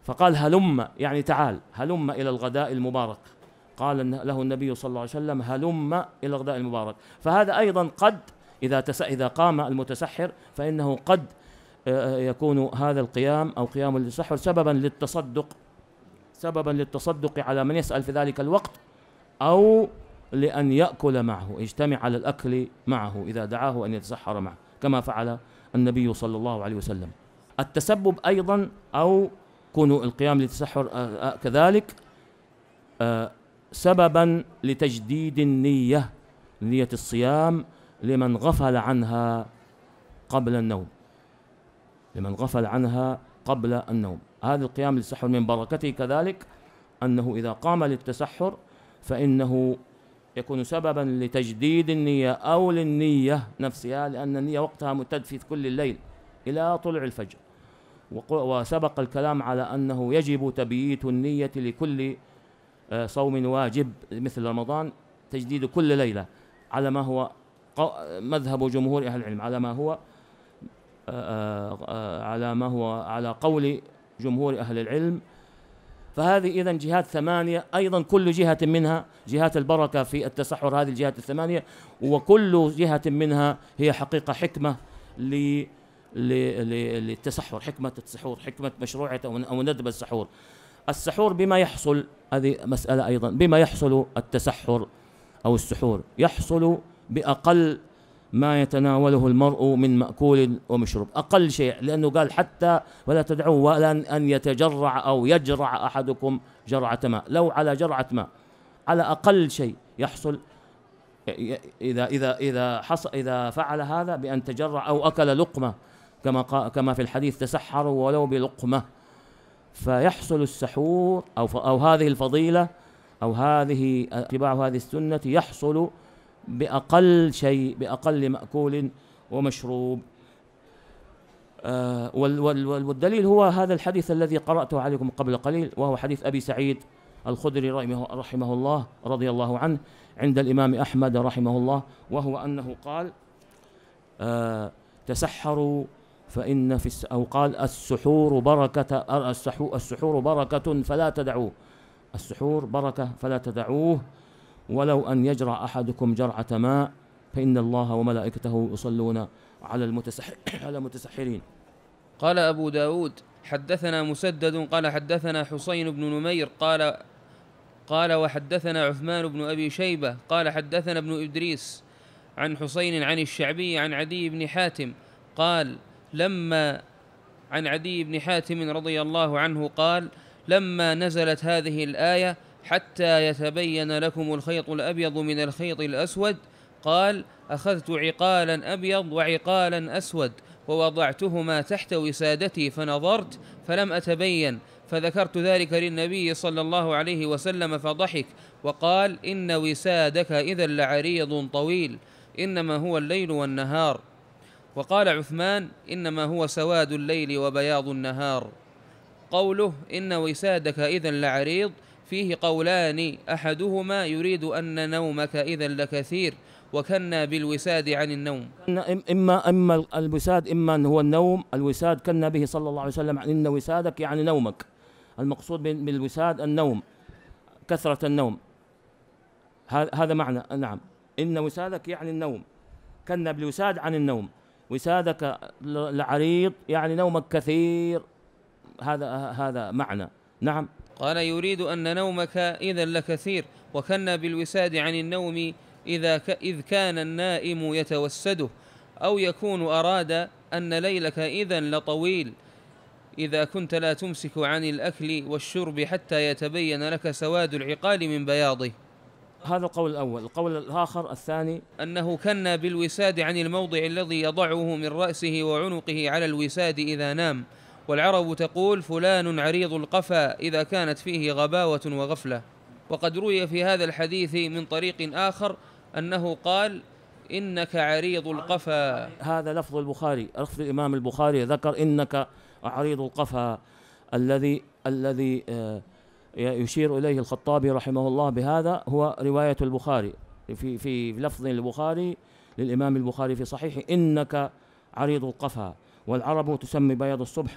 فقال هلم يعني تعال هلم إلى الغداء المبارك قال له النبي صلى الله عليه وسلم هلم إلى الغداء المبارك فهذا أيضا قد إذا تس إذا قام المتسحر فإنه قد يكون هذا القيام أو قيام التسحر سببا للتصدق سببا للتصدق على من يسأل في ذلك الوقت أو لأن يأكل معه يجتمع على الأكل معه إذا دعاه أن يتسحر معه كما فعل النبي صلى الله عليه وسلم التسبب أيضا أو كون القيام للتسحر كذلك سببا لتجديد النية نية الصيام لمن غفل عنها قبل النوم لمن غفل عنها قبل النوم هذا القيام للسحر من بركته كذلك أنه إذا قام للتسحر فإنه يكون سببا لتجديد النية أو للنية نفسها لأن النية وقتها ممتد في كل الليل إلى طلوع الفجر وسبق الكلام على أنه يجب تبييت النية لكل آه، صوم واجب مثل رمضان تجديد كل ليلة على ما هو مذهب جمهور أهل العلم على ما هو آه، آه، على ما هو على قول جمهور أهل العلم فهذه إذا جهات ثمانية أيضا كل جهة منها جهات البركة في التسحر هذه الجهات الثمانية وكل جهة منها هي حقيقة حكمة للتسحر حكمة السحور حكمة مشروعة أو ندب السحور السحور بما يحصل هذه مسألة أيضا بما يحصل التسحر أو السحور يحصل بأقل ما يتناوله المرء من مأكول ومشروب أقل شيء لأنه قال حتى ولا تدعوا ولا أن يتجرع أو يجرع أحدكم جرعة ماء لو على جرعة ماء على أقل شيء يحصل إذا إذا إذا حصل إذا فعل هذا بأن تجرع أو أكل لقمة كما كما في الحديث تسحروا ولو بلقمة فيحصل السحور أو أو هذه الفضيلة أو هذه اتباع هذه السنة يحصل بأقل شيء بأقل مأكول ومشروب آه والدليل هو هذا الحديث الذي قرأته عليكم قبل قليل وهو حديث أبي سعيد الخدري رحمه الله رضي الله عنه عند الإمام أحمد رحمه الله وهو أنه قال آه تسحروا فإن في أو قال السحور بركة السحور بركة فلا تدعوه السحور بركة فلا تدعوه ولو أن يجرع أحدكم جرعة ماء فإن الله وملائكته يصلون على على المتسحرين قال أبو داود حدثنا مسدد قال حدثنا حسين بن نمير قال قال وحدثنا عثمان بن أبي شيبة قال حدثنا ابن إدريس عن حسين عن الشعبي عن عدي بن حاتم قال لما عن عدي بن حاتم رضي الله عنه قال لما نزلت هذه الآية حتى يتبين لكم الخيط الأبيض من الخيط الأسود قال أخذت عقالا أبيض وعقالا أسود ووضعتهما تحت وسادتي فنظرت فلم أتبين فذكرت ذلك للنبي صلى الله عليه وسلم فضحك وقال إن وسادك إذا لعريض طويل إنما هو الليل والنهار وقال عثمان إنما هو سواد الليل وبياض النهار قوله إن وسادك إذا لعريض فيه قولان أحدهما يريد أن نومك إذا لكثير وكنا بالوساد عن النوم إما إما الوساد إما أن هو النوم الوساد كنا به صلى الله عليه وسلم إن وسادك يعني نومك المقصود بالوساد النوم كثرة النوم هذا معنى نعم إن وسادك يعني النوم كنا بالوساد عن النوم وسادك العريض يعني نومك كثير هذا هذا معنى نعم قال يريد أن نومك إذا لكثير وكنا بالوساد عن النوم إذا ك إذ كان النائم يتوسده أو يكون أراد أن ليلك إذا لطويل إذا كنت لا تمسك عن الأكل والشرب حتى يتبين لك سواد العقال من بياضه هذا القول الأول القول الآخر الثاني أنه كنا بالوساد عن الموضع الذي يضعه من رأسه وعنقه على الوساد إذا نام والعرب تقول فلان عريض القفا إذا كانت فيه غباوة وغفلة وقد روي في هذا الحديث من طريق آخر أنه قال إنك عريض القفا هذا لفظ البخاري لفظ الإمام البخاري ذكر إنك عريض القفا الذي الذي آه، يشير إليه الخطابي رحمه الله بهذا هو رواية البخاري في في لفظ البخاري للإمام البخاري في صحيح إنك عريض القفا والعرب تسمي بياض الصبح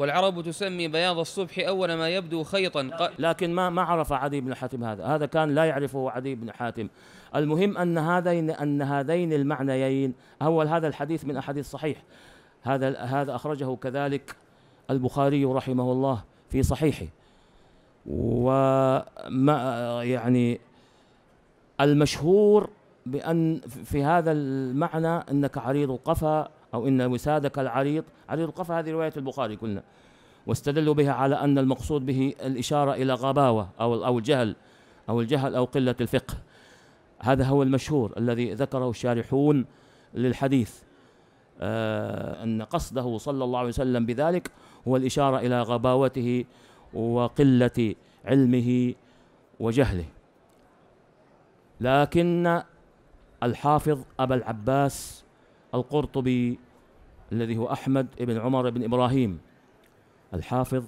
والعرب تسمي بياض الصبح أول ما يبدو خيطا لكن ما ما عرف عدي بن حاتم هذا هذا كان لا يعرفه عدي بن حاتم المهم أن هذين أن هذين المعنيين أول هذا الحديث من أحاديث صحيح هذا هذا أخرجه كذلك البخاري رحمه الله في صحيحه وما يعني المشهور بأن في هذا المعنى أنك عريض القفا أو إن وسادك العريض عريض القفا هذه رواية البخاري قلنا واستدلوا بها على أن المقصود به الإشارة إلى غباوة أو أو الجهل أو الجهل أو قلة الفقه هذا هو المشهور الذي ذكره الشارحون للحديث آه، أن قصده صلى الله عليه وسلم بذلك هو الإشارة إلى غباوته وقلة علمه وجهله لكن الحافظ أبا العباس القرطبي الذي هو أحمد بن عمر بن إبراهيم الحافظ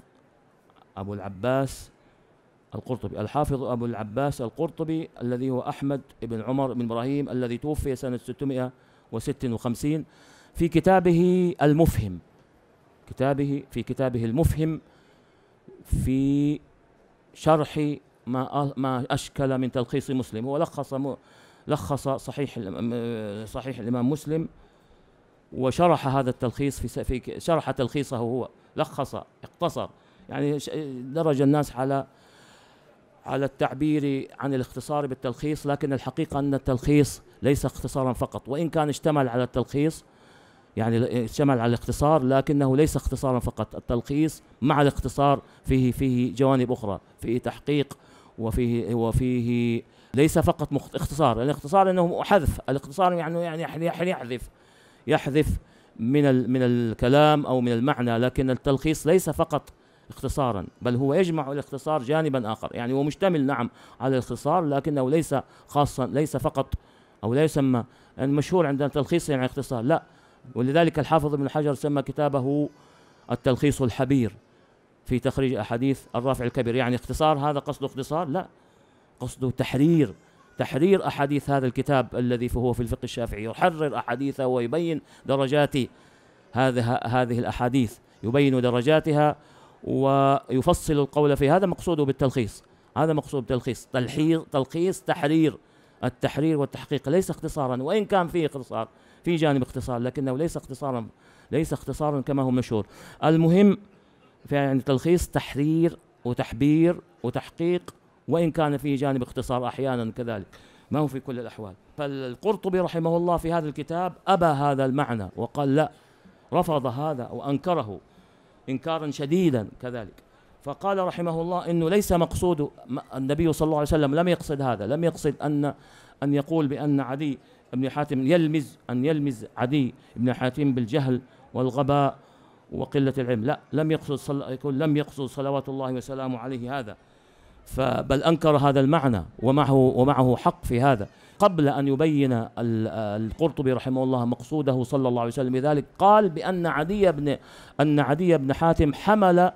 أبو العباس القرطبي الحافظ أبو العباس القرطبي الذي هو أحمد بن عمر بن إبراهيم الذي توفي سنة 656 في كتابه المفهم كتابه في كتابه المفهم في شرح ما ما أشكل من تلخيص مسلم هو لخص لخص صحيح صحيح الإمام مسلم وشرح هذا التلخيص في, شرح تلخيصه هو لخص اقتصر يعني درج الناس على على التعبير عن الاختصار بالتلخيص لكن الحقيقة أن التلخيص ليس اختصارا فقط وإن كان اشتمل على التلخيص يعني اشتمل على الاختصار لكنه ليس اختصارا فقط التلخيص مع الاختصار فيه فيه جوانب أخرى فيه تحقيق وفيه وفيه ليس فقط اختصار الاختصار انه حذف الاختصار يعني يعني يحذف يحذف من من الكلام او من المعنى لكن التلخيص ليس فقط اختصارا بل هو يجمع الاختصار جانبا اخر يعني هو مشتمل نعم على الاختصار لكنه ليس خاصا ليس فقط او لا يسمى المشهور عندنا تلخيص يعني اختصار لا ولذلك الحافظ ابن حجر سمى كتابه التلخيص الحبير في تخريج احاديث الرافع الكبير يعني اختصار هذا قصده اختصار لا قصده تحرير تحرير أحاديث هذا الكتاب الذي فهو في الفقه الشافعي يحرر أحاديثه ويبين درجات هذه هذه الأحاديث يبين درجاتها ويفصل القول في هذا مقصوده بالتلخيص هذا مقصود بالتلخيص تلحيص تلخيص تحرير التحرير والتحقيق ليس اختصارا وإن كان فيه اختصار في جانب اختصار لكنه ليس اختصارا ليس اختصارا كما هو مشهور المهم في يعني تلخيص تحرير وتحبير وتحقيق وإن كان فيه جانب اختصار أحيانا كذلك ما هو في كل الأحوال فالقرطبي رحمه الله في هذا الكتاب أبى هذا المعنى وقال لا رفض هذا وأنكره إنكارا شديدا كذلك فقال رحمه الله انه ليس مقصود النبي صلى الله عليه وسلم لم يقصد هذا لم يقصد ان ان يقول بان عدي بن حاتم يلمز ان يلمز عدي بن حاتم بالجهل والغباء وقله العلم لا لم يقصد صل... يقول لم يقصد صلوات الله وسلامه عليه هذا فبل أنكر هذا المعنى ومعه, ومعه حق في هذا قبل أن يبين القرطبي رحمه الله مقصوده صلى الله عليه وسلم بذلك قال بأن عدي بن أن عدي بن حاتم حمل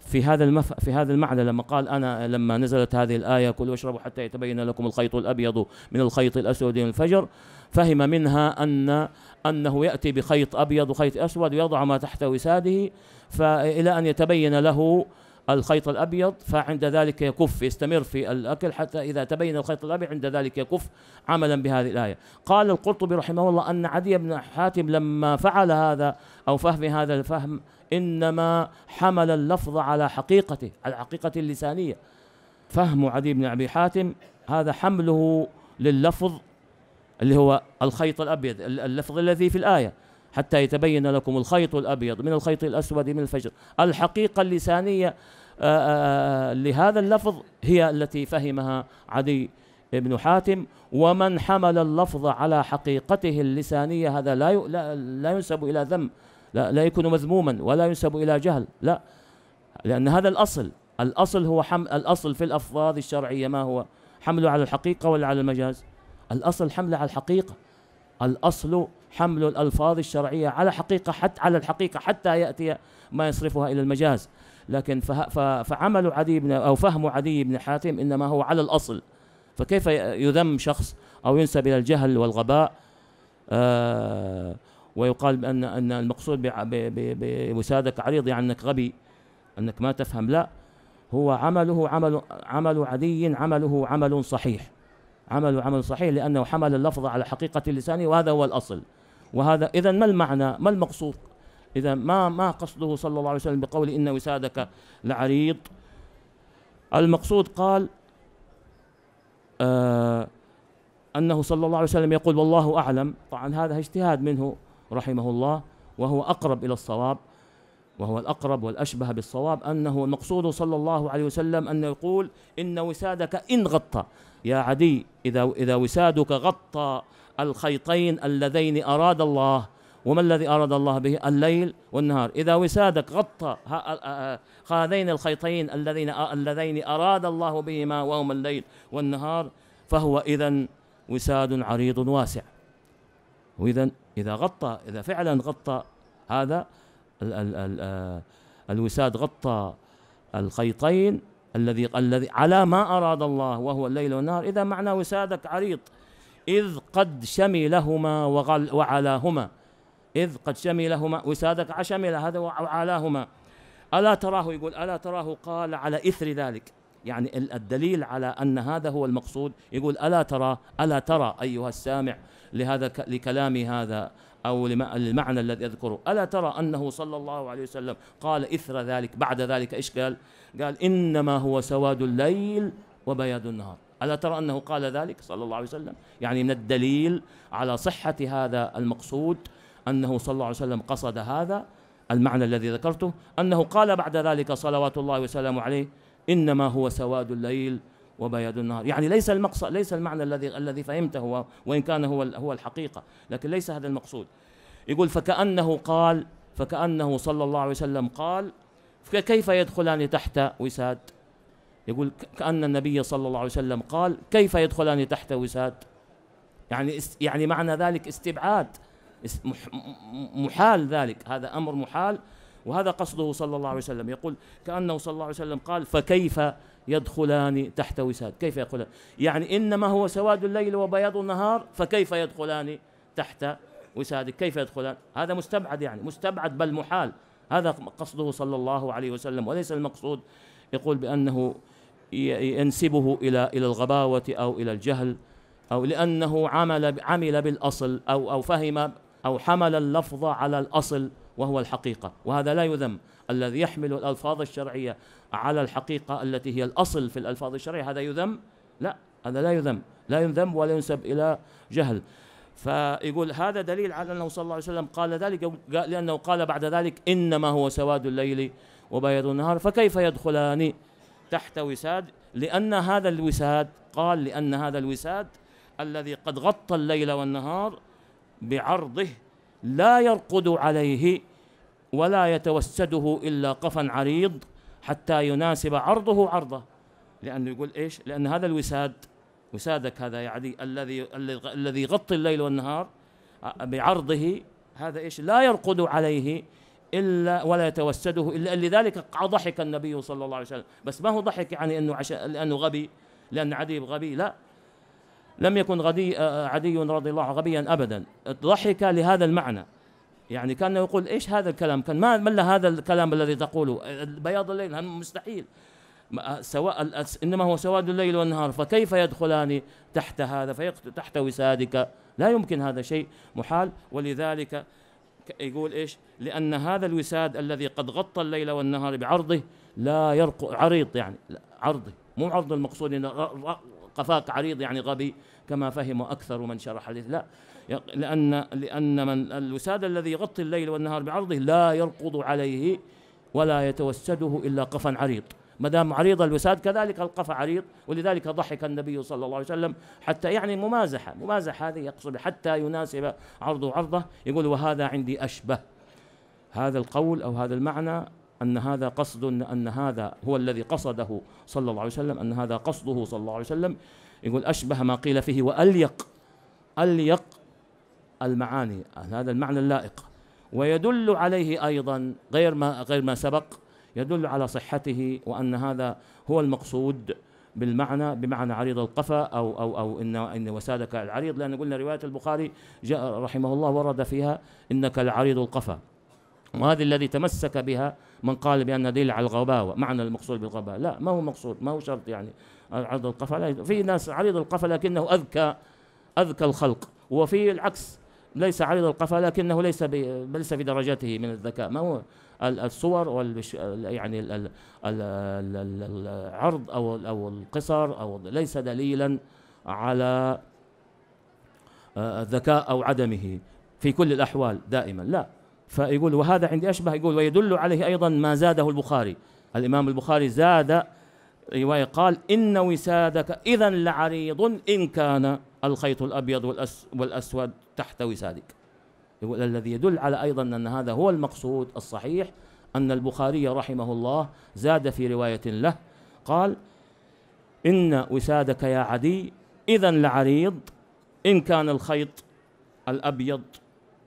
في هذا المف... في هذا المعنى لما قال انا لما نزلت هذه الايه كلوا واشربوا حتى يتبين لكم الخيط الابيض من الخيط الاسود من الفجر فهم منها ان انه ياتي بخيط ابيض وخيط اسود ويضع ما تحت وساده فالى ان يتبين له الخيط الأبيض فعند ذلك يكف يستمر في الأكل حتى إذا تبين الخيط الأبيض عند ذلك يكف عملا بهذه الآية قال القرطبي رحمه الله أن عدي بن حاتم لما فعل هذا أو فهم هذا الفهم إنما حمل اللفظ على حقيقته على حقيقة اللسانية فهم عدي بن أبي حاتم هذا حمله لللفظ اللي هو الخيط الأبيض اللفظ الذي في الآية حتى يتبين لكم الخيط الأبيض من الخيط الأسود من الفجر الحقيقة اللسانية آه، آه، آه، لهذا اللفظ هي التي فهمها عدي بن حاتم ومن حمل اللفظ على حقيقته اللسانية هذا لا لا, ينسب إلى ذم لا, لا يكون مذموما ولا ينسب إلى جهل لا لأن هذا الأصل الأصل هو حمل الأصل في الألفاظ الشرعية ما هو حمله على الحقيقة ولا على المجاز الأصل حمله على الحقيقة الأصل حمل الألفاظ الشرعية على حقيقة حتى على الحقيقة حتى يأتي ما يصرفها إلى المجاز لكن فعمل عدي بن أو فهم عدي بن حاتم إنما هو على الأصل فكيف يذم شخص أو ينسب إلى الجهل والغباء آه ويقال بأن أن المقصود بوسادك عريض يعني أنك غبي أنك ما تفهم لا هو عمله عمل عمل عدي عمله عمل صحيح عمل عمل صحيح لأنه حمل اللفظ على حقيقة لسانه وهذا هو الأصل وهذا إذا ما المعنى ما المقصود إذا ما ما قصده صلى الله عليه وسلم بقول إن وسادك لعريض المقصود قال آه أنه صلى الله عليه وسلم يقول والله أعلم طبعا هذا اجتهاد منه رحمه الله وهو أقرب إلى الصواب وهو الأقرب والأشبه بالصواب أنه المقصود صلى الله عليه وسلم أن يقول إن وسادك إن غطى يا عدي إذا إذا وسادك غطى الخيطين اللذين أراد الله وما الذي أراد الله به الليل والنهار إذا وسادك غطى هذين الخيطين اللذين اللذين أراد الله بهما وهما الليل والنهار فهو إذا وساد عريض واسع وإذا إذا غطى إذا فعلا غطى هذا ال ال ال آه، الوساد غطى الخيطين الذي الذي على ما أراد الله وهو الليل والنهار إذا معنى وسادك عريض إذ قد شملهما وعلاهما إذ قد شملهما وسادك عشمل هذا وعلاهما ألا تراه يقول ألا تراه قال على إثر ذلك يعني الدليل على أن هذا هو المقصود يقول ألا ترى ألا ترى أيها السامع لهذا لكلامي هذا أو للمعنى الذي أذكره ألا ترى أنه صلى الله عليه وسلم قال إثر ذلك بعد ذلك إيش قال قال إنما هو سواد الليل وبياض النهار ألا ترى أنه قال ذلك صلى الله عليه وسلم يعني من الدليل على صحة هذا المقصود أنه صلى الله عليه وسلم قصد هذا المعنى الذي ذكرته أنه قال بعد ذلك صلوات الله وسلامه عليه إنما هو سواد الليل وبياد النهار يعني ليس المقصد ليس المعنى الذي الذي فهمته وإن كان هو هو الحقيقة لكن ليس هذا المقصود يقول فكأنه قال فكأنه صلى الله عليه وسلم قال فكيف يدخلان تحت وساد يقول كأن النبي صلى الله عليه وسلم قال كيف يدخلان تحت وساد يعني يعني معنى ذلك استبعاد محال ذلك هذا أمر محال وهذا قصده صلى الله عليه وسلم يقول كأنه صلى الله عليه وسلم قال فكيف يدخلان تحت وساد كيف يدخلان يعني إنما هو سواد الليل وبياض النهار فكيف يدخلان تحت وسادك كيف يدخلان هذا مستبعد يعني مستبعد بل محال هذا قصده صلى الله عليه وسلم وليس المقصود يقول بأنه ينسبه إلى إلى الغباوة أو إلى الجهل أو لأنه عمل عمل بالأصل أو أو فهم أو حمل اللفظ على الأصل وهو الحقيقة وهذا لا يذم الذي يحمل الألفاظ الشرعية على الحقيقة التي هي الأصل في الألفاظ الشرعية هذا يذم لا هذا لا يذم لا يذم ولا ينسب إلى جهل فيقول هذا دليل على أنه صلى الله عليه وسلم قال ذلك لأنه قال بعد ذلك إنما هو سواد الليل وبياض النهار فكيف يدخلان تحت وساد لأن هذا الوساد قال لأن هذا الوساد الذي قد غطى الليل والنهار بعرضه لا يرقد عليه ولا يتوسده إلا قفا عريض حتى يناسب عرضه عرضه لأنه يقول إيش لأن هذا الوساد وسادك هذا يعني الذي الذي يغطي الليل والنهار آه، بعرضه هذا إيش لا يرقد عليه إلا ولا يتوسده إلا لذلك ضحك النبي صلى الله عليه وسلم بس ما هو ضحك يعني أنه عشان لأنه غبي لأن عدي غبي لا لم يكن غدي آه، آه، عدي رضي الله عنه غبيا أبدا ضحك لهذا المعنى يعني كان يقول ايش هذا الكلام كان ما ما هذا الكلام الذي تقوله بياض الليل مستحيل آه، سواء انما هو سواد الليل والنهار فكيف يدخلان تحت هذا تحت وسادك لا يمكن هذا شيء محال ولذلك يقول ايش لان هذا الوساد الذي قد غطى الليل والنهار بعرضه لا يرق عريض يعني عرضه مو عرض المقصود ان قفاك عريض يعني غبي كما فهم اكثر من شرح الحديث لا لان لان من الوساد الذي يغطي الليل والنهار بعرضه لا يرقض عليه ولا يتوسده الا قفا عريض ما دام عريض الوساد كذلك القفا عريض ولذلك ضحك النبي صلى الله عليه وسلم حتى يعني ممازحه ممازحه هذه يقصد حتى يناسب عرضه عرضه يقول وهذا عندي اشبه هذا القول او هذا المعنى أن هذا قصد أن هذا هو الذي قصده صلى الله عليه وسلم أن هذا قصده صلى الله عليه وسلم يقول أشبه ما قيل فيه وأليق أليق المعاني هذا المعنى اللائق ويدل عليه أيضا غير ما غير ما سبق يدل على صحته وأن هذا هو المقصود بالمعنى بمعنى عريض القفا أو أو أو إن إن وسادك العريض لأن قلنا رواية البخاري جاء رحمه الله ورد فيها إنك العريض القفا وهذه الذي تمسك بها من قال بأن دليل على الغباوة معنى المقصود بالغباء لا ما هو مقصود ما هو شرط يعني عريض القفا لا في ناس عريض القفا لكنه أذكى أذكى الخلق وفي العكس ليس عريض القفا لكنه ليس ليس في درجته من الذكاء ما هو الصور والمش يعني العرض او او القصر او ليس دليلا على آه، الذكاء او عدمه في كل الاحوال دائما لا فيقول وهذا عندي اشبه يقول ويدل عليه ايضا ما زاده البخاري الامام البخاري زاد روايه قال ان وسادك اذا لعريض ان كان الخيط الابيض والأس والاسود تحت وسادك الذي يدل على أيضا أن هذا هو المقصود الصحيح أن البخاري رحمه الله زاد في رواية له قال إن وسادك يا عدي إذا لعريض إن كان الخيط الأبيض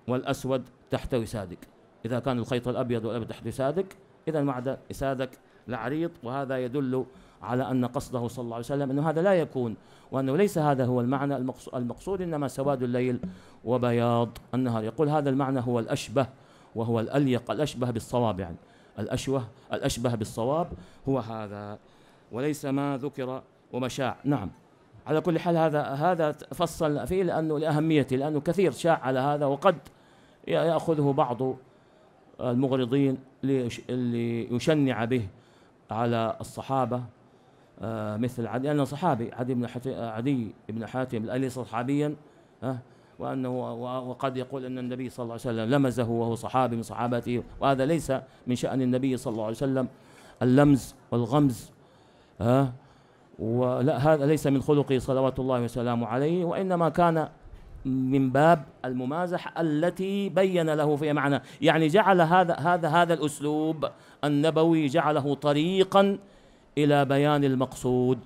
والأسود تحت وسادك إذا كان الخيط الأبيض والأبيض تحت وسادك إذا معدى وسادك لعريض وهذا يدل على أن قصده صلى الله عليه وسلم أنه هذا لا يكون وأنه ليس هذا هو المعنى المقصود إنما سواد الليل وبياض النهار يقول هذا المعنى هو الأشبه وهو الأليق الأشبه بالصواب يعني الأشوه الأشبه بالصواب هو هذا وليس ما ذكر ومشاع نعم على كل حال هذا هذا فصل فيه لأنه لأهميته لأنه كثير شاع على هذا وقد يأخذه بعض المغرضين ليشنع به على الصحابة آه، مثل عدي لأنه صحابي عدي بن عدي بن حاتم اليس صحابيا وأنه وقد يقول أن النبي صلى الله عليه وسلم لمزه وهو صحابي من صحابته وهذا ليس من شأن النبي صلى الله عليه وسلم اللمز والغمز ها ولا هذا ليس من خلقه صلوات الله وسلامه عليه وإنما كان من باب الممازحة التي بين له فيها معنى يعني جعل هذا هذا هذا الأسلوب النبوي جعله طريقا إلى بيان المقصود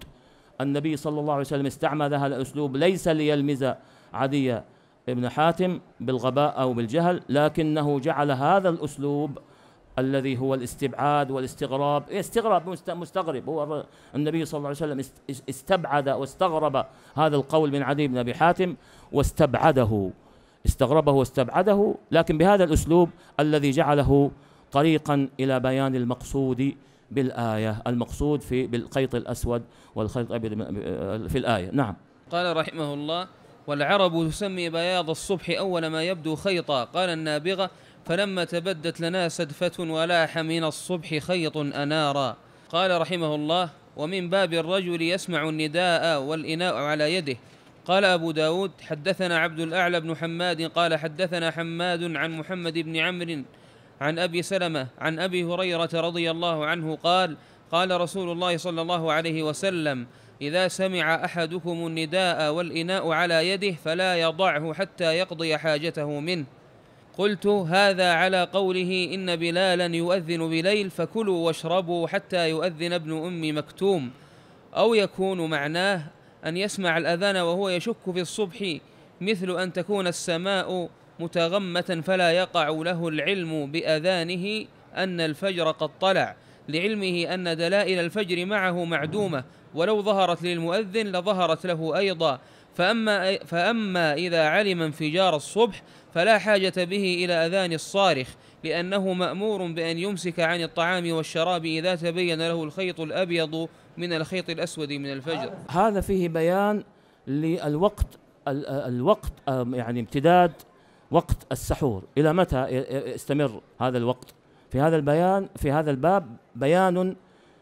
النبي صلى الله عليه وسلم استعمل هذا الأسلوب ليس ليلمز عدي بن حاتم بالغباء أو بالجهل لكنه جعل هذا الأسلوب الذي هو الاستبعاد والاستغراب استغراب مستغرب هو النبي صلى الله عليه وسلم استبعد واستغرب هذا القول من عدي بن أبي حاتم واستبعده استغربه واستبعده لكن بهذا الأسلوب الذي جعله طريقا إلى بيان المقصود بالآية المقصود في بالخيط الأسود والخيط الأبيض آه، في الآية نعم قال رحمه الله والعرب تسمي بياض الصبح أول ما يبدو خيطا قال النابغة فلما تبدت لنا سدفة ولاح من الصبح خيط أنارا قال رحمه الله ومن باب الرجل يسمع النداء والإناء على يده قال أبو داود حدثنا عبد الأعلى بن حماد قال حدثنا حماد عن محمد بن عمرو عن أبي سلمة عن أبي هريرة رضي الله عنه قال قال رسول الله صلى الله عليه وسلم إذا سمع أحدكم النداء والإناء على يده فلا يضعه حتى يقضي حاجته منه قلت هذا على قوله إن بلالا يؤذن بليل فكلوا واشربوا حتى يؤذن ابن أم مكتوم أو يكون معناه أن يسمع الأذان وهو يشك في الصبح مثل أن تكون السماء متغمة فلا يقع له العلم بأذانه أن الفجر قد طلع لعلمه أن دلائل الفجر معه معدومة ولو ظهرت للمؤذن لظهرت له أيضا فأما, فأما إذا علم انفجار الصبح فلا حاجة به إلى أذان الصارخ لأنه مأمور بأن يمسك عن الطعام والشراب إذا تبين له الخيط الأبيض من الخيط الأسود من الفجر هذا فيه بيان للوقت الوقت يعني امتداد وقت السحور إلى متى يستمر هذا الوقت في هذا البيان في هذا الباب بيان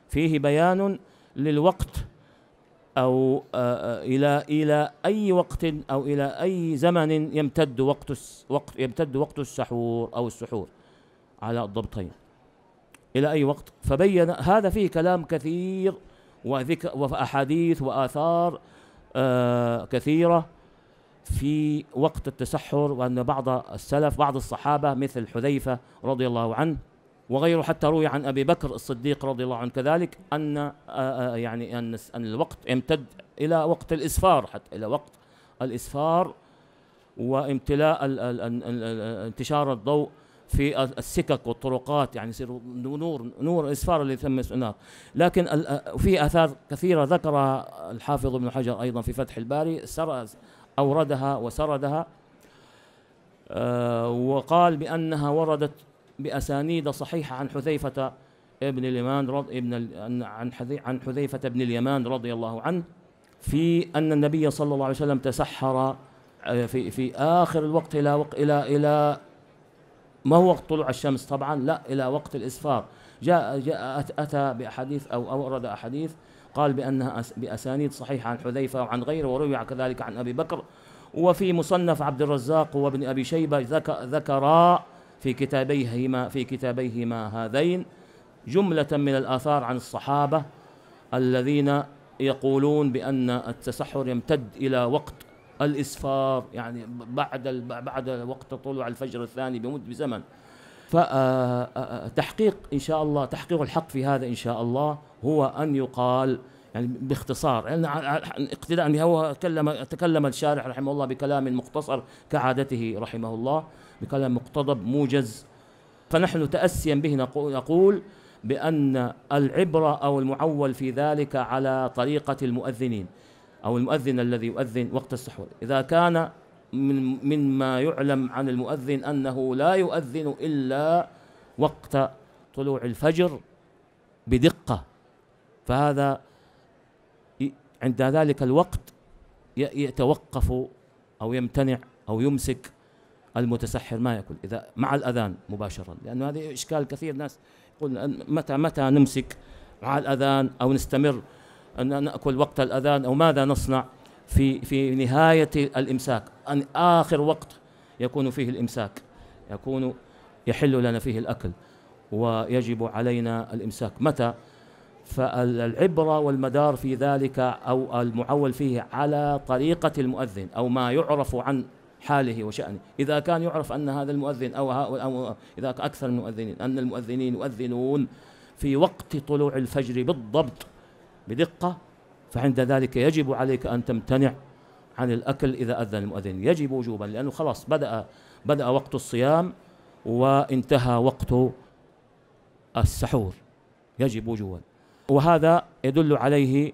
فيه بيان للوقت أو آه، آه، إلى إلى أي وقت أو إلى أي زمن يمتد وقت وقت يمتد وقت السحور أو السحور على الضبطين إلى أي وقت فبين هذا فيه كلام كثير وذكر وأحاديث وآثار آه، كثيرة في وقت التسحر وأن بعض السلف بعض الصحابة مثل حذيفة رضي الله عنه وغيره حتى روي عن أبي بكر الصديق رضي الله عنه كذلك أن آه، آه، يعني أن الوقت امتد إلى وقت الإسفار حتى إلى وقت الإسفار وامتلاء انتشار الضوء في السكك والطرقات يعني يصير نور نور الإسفار اللي ثم النار لكن آه، في اثار كثيره ذكرها الحافظ ابن حجر ايضا في فتح الباري أوردها وسردها آه، وقال بأنها وردت بأسانيد صحيحة عن حذيفة ابن اليمان رض ابن عن عن حذيفة بن اليمان رضي الله عنه في أن النبي صلى الله عليه وسلم تسحر آه، في في آخر الوقت إلى وق إلى إلى ما هو وقت طلوع الشمس طبعا لا إلى وقت الإسفار جاء جاء أتى بأحاديث أو أورد أحاديث قال بأنها بأسانيد صحيحة عن حذيفة وعن غيره وروي كذلك عن أبي بكر وفي مصنف عبد الرزاق وابن أبي شيبة ذكرا في كتابيهما في كتابيهما هذين جملة من الآثار عن الصحابة الذين يقولون بأن التسحر يمتد إلى وقت الإسفار يعني بعد بعد وقت طلوع الفجر الثاني بمد بزمن فتحقيق آه، آه، آه، ان شاء الله تحقيق الحق في هذا ان شاء الله هو ان يقال يعني باختصار يعني اقتداء هو تكلم تكلم الشارح رحمه الله بكلام مختصر كعادته رحمه الله بكلام مقتضب موجز فنحن تأسيا به نقول بأن العبرة أو المعول في ذلك على طريقة المؤذنين أو المؤذن الذي يؤذن وقت السحور إذا كان من مما يعلم عن المؤذن أنه لا يؤذن إلا وقت طلوع الفجر بدقة فهذا عند ذلك الوقت يتوقف أو يمتنع أو يمسك المتسحر ما يأكل إذا مع الأذان مباشرة لأن هذه إشكال كثير ناس يقول متى متى نمسك مع الأذان أو نستمر أن نأكل وقت الأذان أو ماذا نصنع في في نهايه الامساك أن اخر وقت يكون فيه الامساك يكون يحل لنا فيه الاكل ويجب علينا الامساك متى فالعبره والمدار في ذلك او المعول فيه على طريقه المؤذن او ما يعرف عن حاله وشأنه إذا كان يعرف أن هذا المؤذن أو, أو إذا أكثر المؤذنين أن المؤذنين يؤذنون في وقت طلوع الفجر بالضبط بدقة فعند ذلك يجب عليك أن تمتنع عن الأكل إذا أذن المؤذن يجب وجوبا لأنه خلاص بدأ بدأ وقت الصيام وانتهى وقت السحور يجب وجوبا وهذا يدل عليه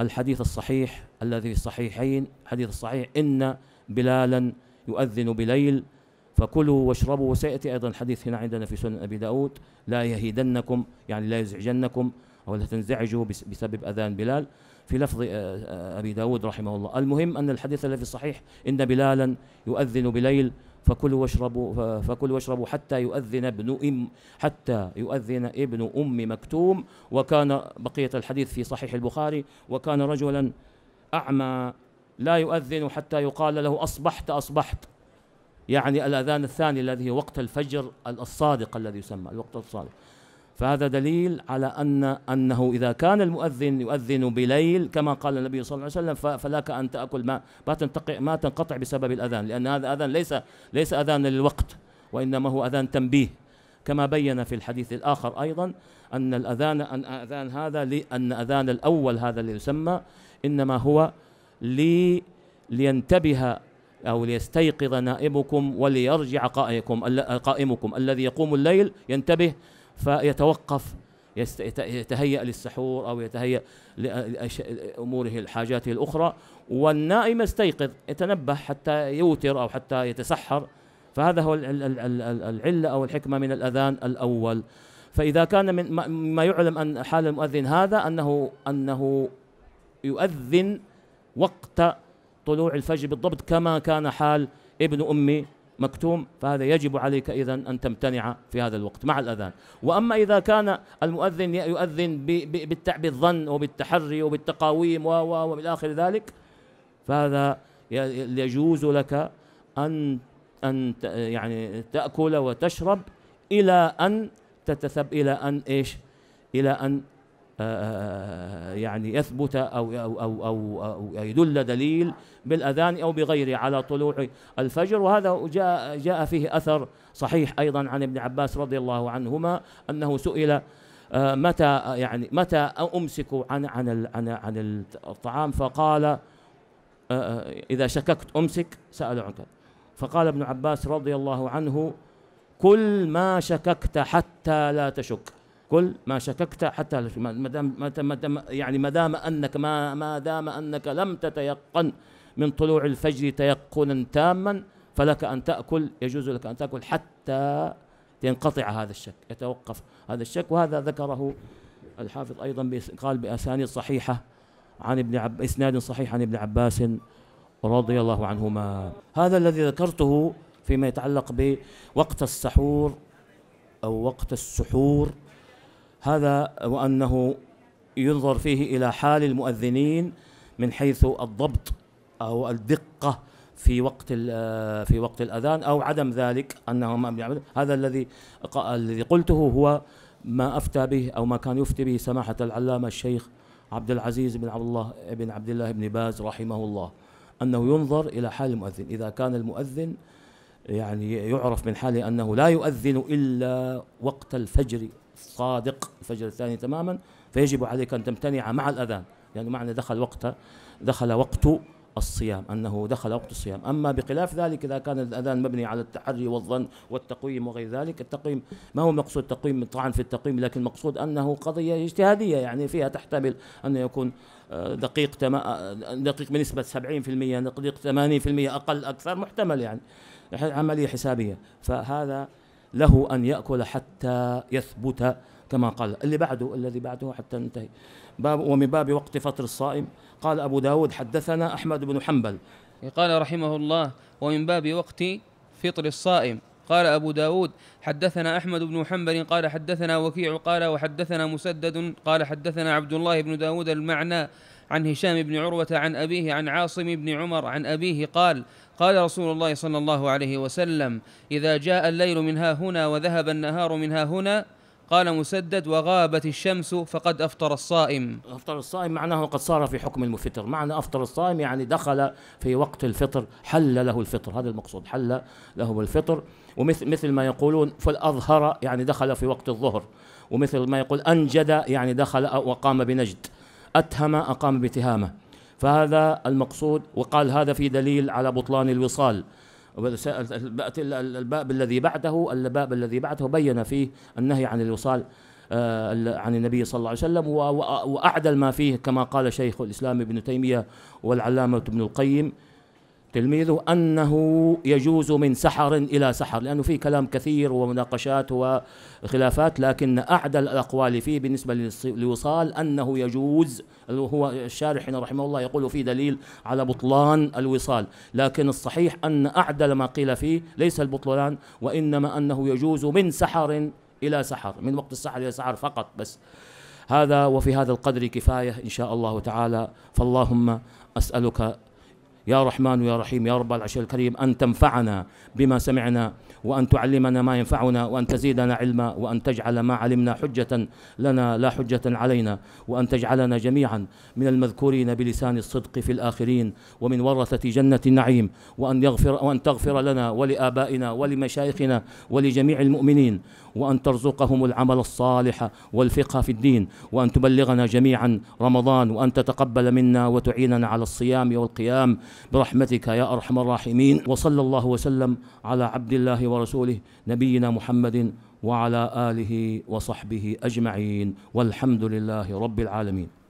الحديث الصحيح الذي في الصحيحين حديث الصحيح إن بلالا يؤذن بليل فكلوا واشربوا وسيأتي أيضا حديث هنا عندنا في سنن أبي داود لا يهيدنكم يعني لا يزعجنكم أو لا تنزعجوا بسبب أذان بلال في لفظ آه، آه، أبي داود رحمه الله المهم أن الحديث الذي صحيح إن بلالا يؤذن بليل فكلوا واشربوا فكلوا واشربوا حتى يؤذن ابن ام حتى يؤذن ابن ام مكتوم وكان بقيه الحديث في صحيح البخاري وكان رجلا اعمى لا يؤذن حتى يقال له اصبحت اصبحت يعني الاذان الثاني الذي هو وقت الفجر الصادق الذي يسمى الوقت الصادق فهذا دليل على أن أنه إذا كان المؤذن يؤذن بليل كما قال النبي صلى الله عليه وسلم فلك أن تأكل ما ما ما تنقطع بسبب الأذان لأن هذا أذان ليس ليس أذان للوقت وإنما هو أذان تنبيه كما بين في الحديث الآخر أيضا أن الأذان أن أذان هذا لأن أذان الأول هذا اللي يسمى إنما هو لي لينتبه أو ليستيقظ نائبكم وليرجع قائمكم قائمكم الذي يقوم الليل ينتبه فيتوقف يتهيأ للسحور أو يتهيأ لأموره الحاجات الأخرى والنائم استيقظ يتنبه حتى يوتر أو حتى يتسحر فهذا هو العلة أو الحكمة من الأذان الأول فإذا كان من ما يعلم أن حال المؤذن هذا أنه أنه يؤذن وقت طلوع الفجر بالضبط كما كان حال ابن أم مكتوم فهذا يجب عليك إذا أن تمتنع في هذا الوقت مع الأذان وأما إذا كان المؤذن يؤذن بالظن وبالتحري وبالتقاويم وإلى آخر ذلك فهذا يجوز لك أن أن يعني تأكل وتشرب إلى أن تتثب إلى أن إيش إلى أن آه، يعني يثبت أو, أو, أو, أو, أو يدل دليل بالأذان أو بغيره على طلوع الفجر وهذا جاء, جاء فيه أثر صحيح أيضا عن ابن عباس رضي الله عنهما أنه سئل آه، متى يعني متى أمسك عن عن عن, عن الطعام فقال آه، إذا شككت أمسك سأل عنك فقال ابن عباس رضي الله عنه كل ما شككت حتى لا تشك كل ما شككت حتى ما دام ما دام يعني ما دام انك ما ما دام انك لم تتيقن من طلوع الفجر تيقنا تاما فلك ان تاكل يجوز لك ان تاكل حتى ينقطع هذا الشك يتوقف هذا الشك وهذا ذكره الحافظ ايضا قال باسانيد صحيحه عن ابن عب اسناد صحيح عن ابن عباس رضي الله عنهما هذا الذي ذكرته فيما يتعلق بوقت السحور او وقت السحور هذا وأنه ينظر فيه إلى حال المؤذنين من حيث الضبط أو الدقة في وقت آه، في وقت الأذان أو عدم ذلك أنه ما هذا الذي الذي قلته هو ما أفتى به أو ما كان يفتي به سماحة العلامة الشيخ عبد العزيز بن عبد الله بن عبد الله بن باز رحمه الله أنه ينظر إلى حال المؤذن إذا كان المؤذن يعني يعرف من حاله أنه لا يؤذن إلا وقت الفجر صادق الفجر الثاني تماما فيجب عليك أن تمتنع مع الأذان لأنه معنى دخل وقت دخل وقت الصيام أنه دخل وقت الصيام أما بخلاف ذلك إذا كان الأذان مبني على التحري والظن والتقويم وغير ذلك التقويم ما هو مقصود تقويم طعن في التقويم لكن المقصود أنه قضية اجتهادية يعني فيها تحتمل أن يكون آه، دقيق آه، دقيق بنسبة 70% دقيق 80% أقل أكثر محتمل يعني عملية حسابية فهذا له أن يأكل حتى يثبت كما قال اللي بعده الذي بعده حتى ننتهي باب ومن باب وقت فطر الصائم قال أبو داود حدثنا أحمد بن حنبل قال رحمه الله ومن باب وقت فطر الصائم قال أبو داود حدثنا أحمد بن حنبل قال حدثنا وكيع قال وحدثنا مسدد قال حدثنا عبد الله بن داود المعنى عن هشام بن عروة عن أبيه عن عاصم بن عمر عن أبيه قال قال رسول الله صلى الله عليه وسلم إذا جاء الليل من ها هنا وذهب النهار من ها هنا قال مسدد وغابت الشمس فقد أفطر الصائم أفطر الصائم معناه قد صار في حكم المفطر معنى أفطر الصائم يعني دخل في وقت الفطر حل له الفطر هذا المقصود حل له الفطر ومثل مثل ما يقولون فالأظهر يعني دخل في وقت الظهر ومثل ما يقول أنجد يعني دخل وقام بنجد أتهم أقام بتهامه فهذا المقصود وقال هذا في دليل على بطلان الوصال الباب الذي بعده الباب الذي بعده بين فيه النهي عن الوصال آه، عن النبي صلى الله عليه وسلم وأعدل ما فيه كما قال شيخ الإسلام ابن تيمية والعلامة ابن القيم تلميذه أنه يجوز من سحر إلى سحر لأنه في كلام كثير ومناقشات وخلافات لكن أعدى الأقوال فيه بالنسبة للوصال أنه يجوز هو الشارح هنا رحمه الله يقول في دليل على بطلان الوصال لكن الصحيح أن أعدل ما قيل فيه ليس البطلان وإنما أنه يجوز من سحر إلى سحر من وقت السحر إلى سحر فقط بس هذا وفي هذا القدر كفاية إن شاء الله تعالى فاللهم أسألك يا رحمن يا رحيم يا رب العرش الكريم أن تنفعنا بما سمعنا وأن تعلمنا ما ينفعنا وأن تزيدنا علما وأن تجعل ما علمنا حجة لنا لا حجة علينا وأن تجعلنا جميعا من المذكورين بلسان الصدق في الآخرين ومن ورثة جنة النعيم وأن يغفر وأن تغفر لنا ولآبائنا ولمشايخنا ولجميع المؤمنين وأن ترزقهم العمل الصالح والفقه في الدين وأن تبلغنا جميعا رمضان وأن تتقبل منا وتعيننا على الصيام والقيام برحمتك يا أرحم الراحمين وصلى الله وسلم على عبد الله ورسوله نبينا محمد وعلى آله وصحبه أجمعين والحمد لله رب العالمين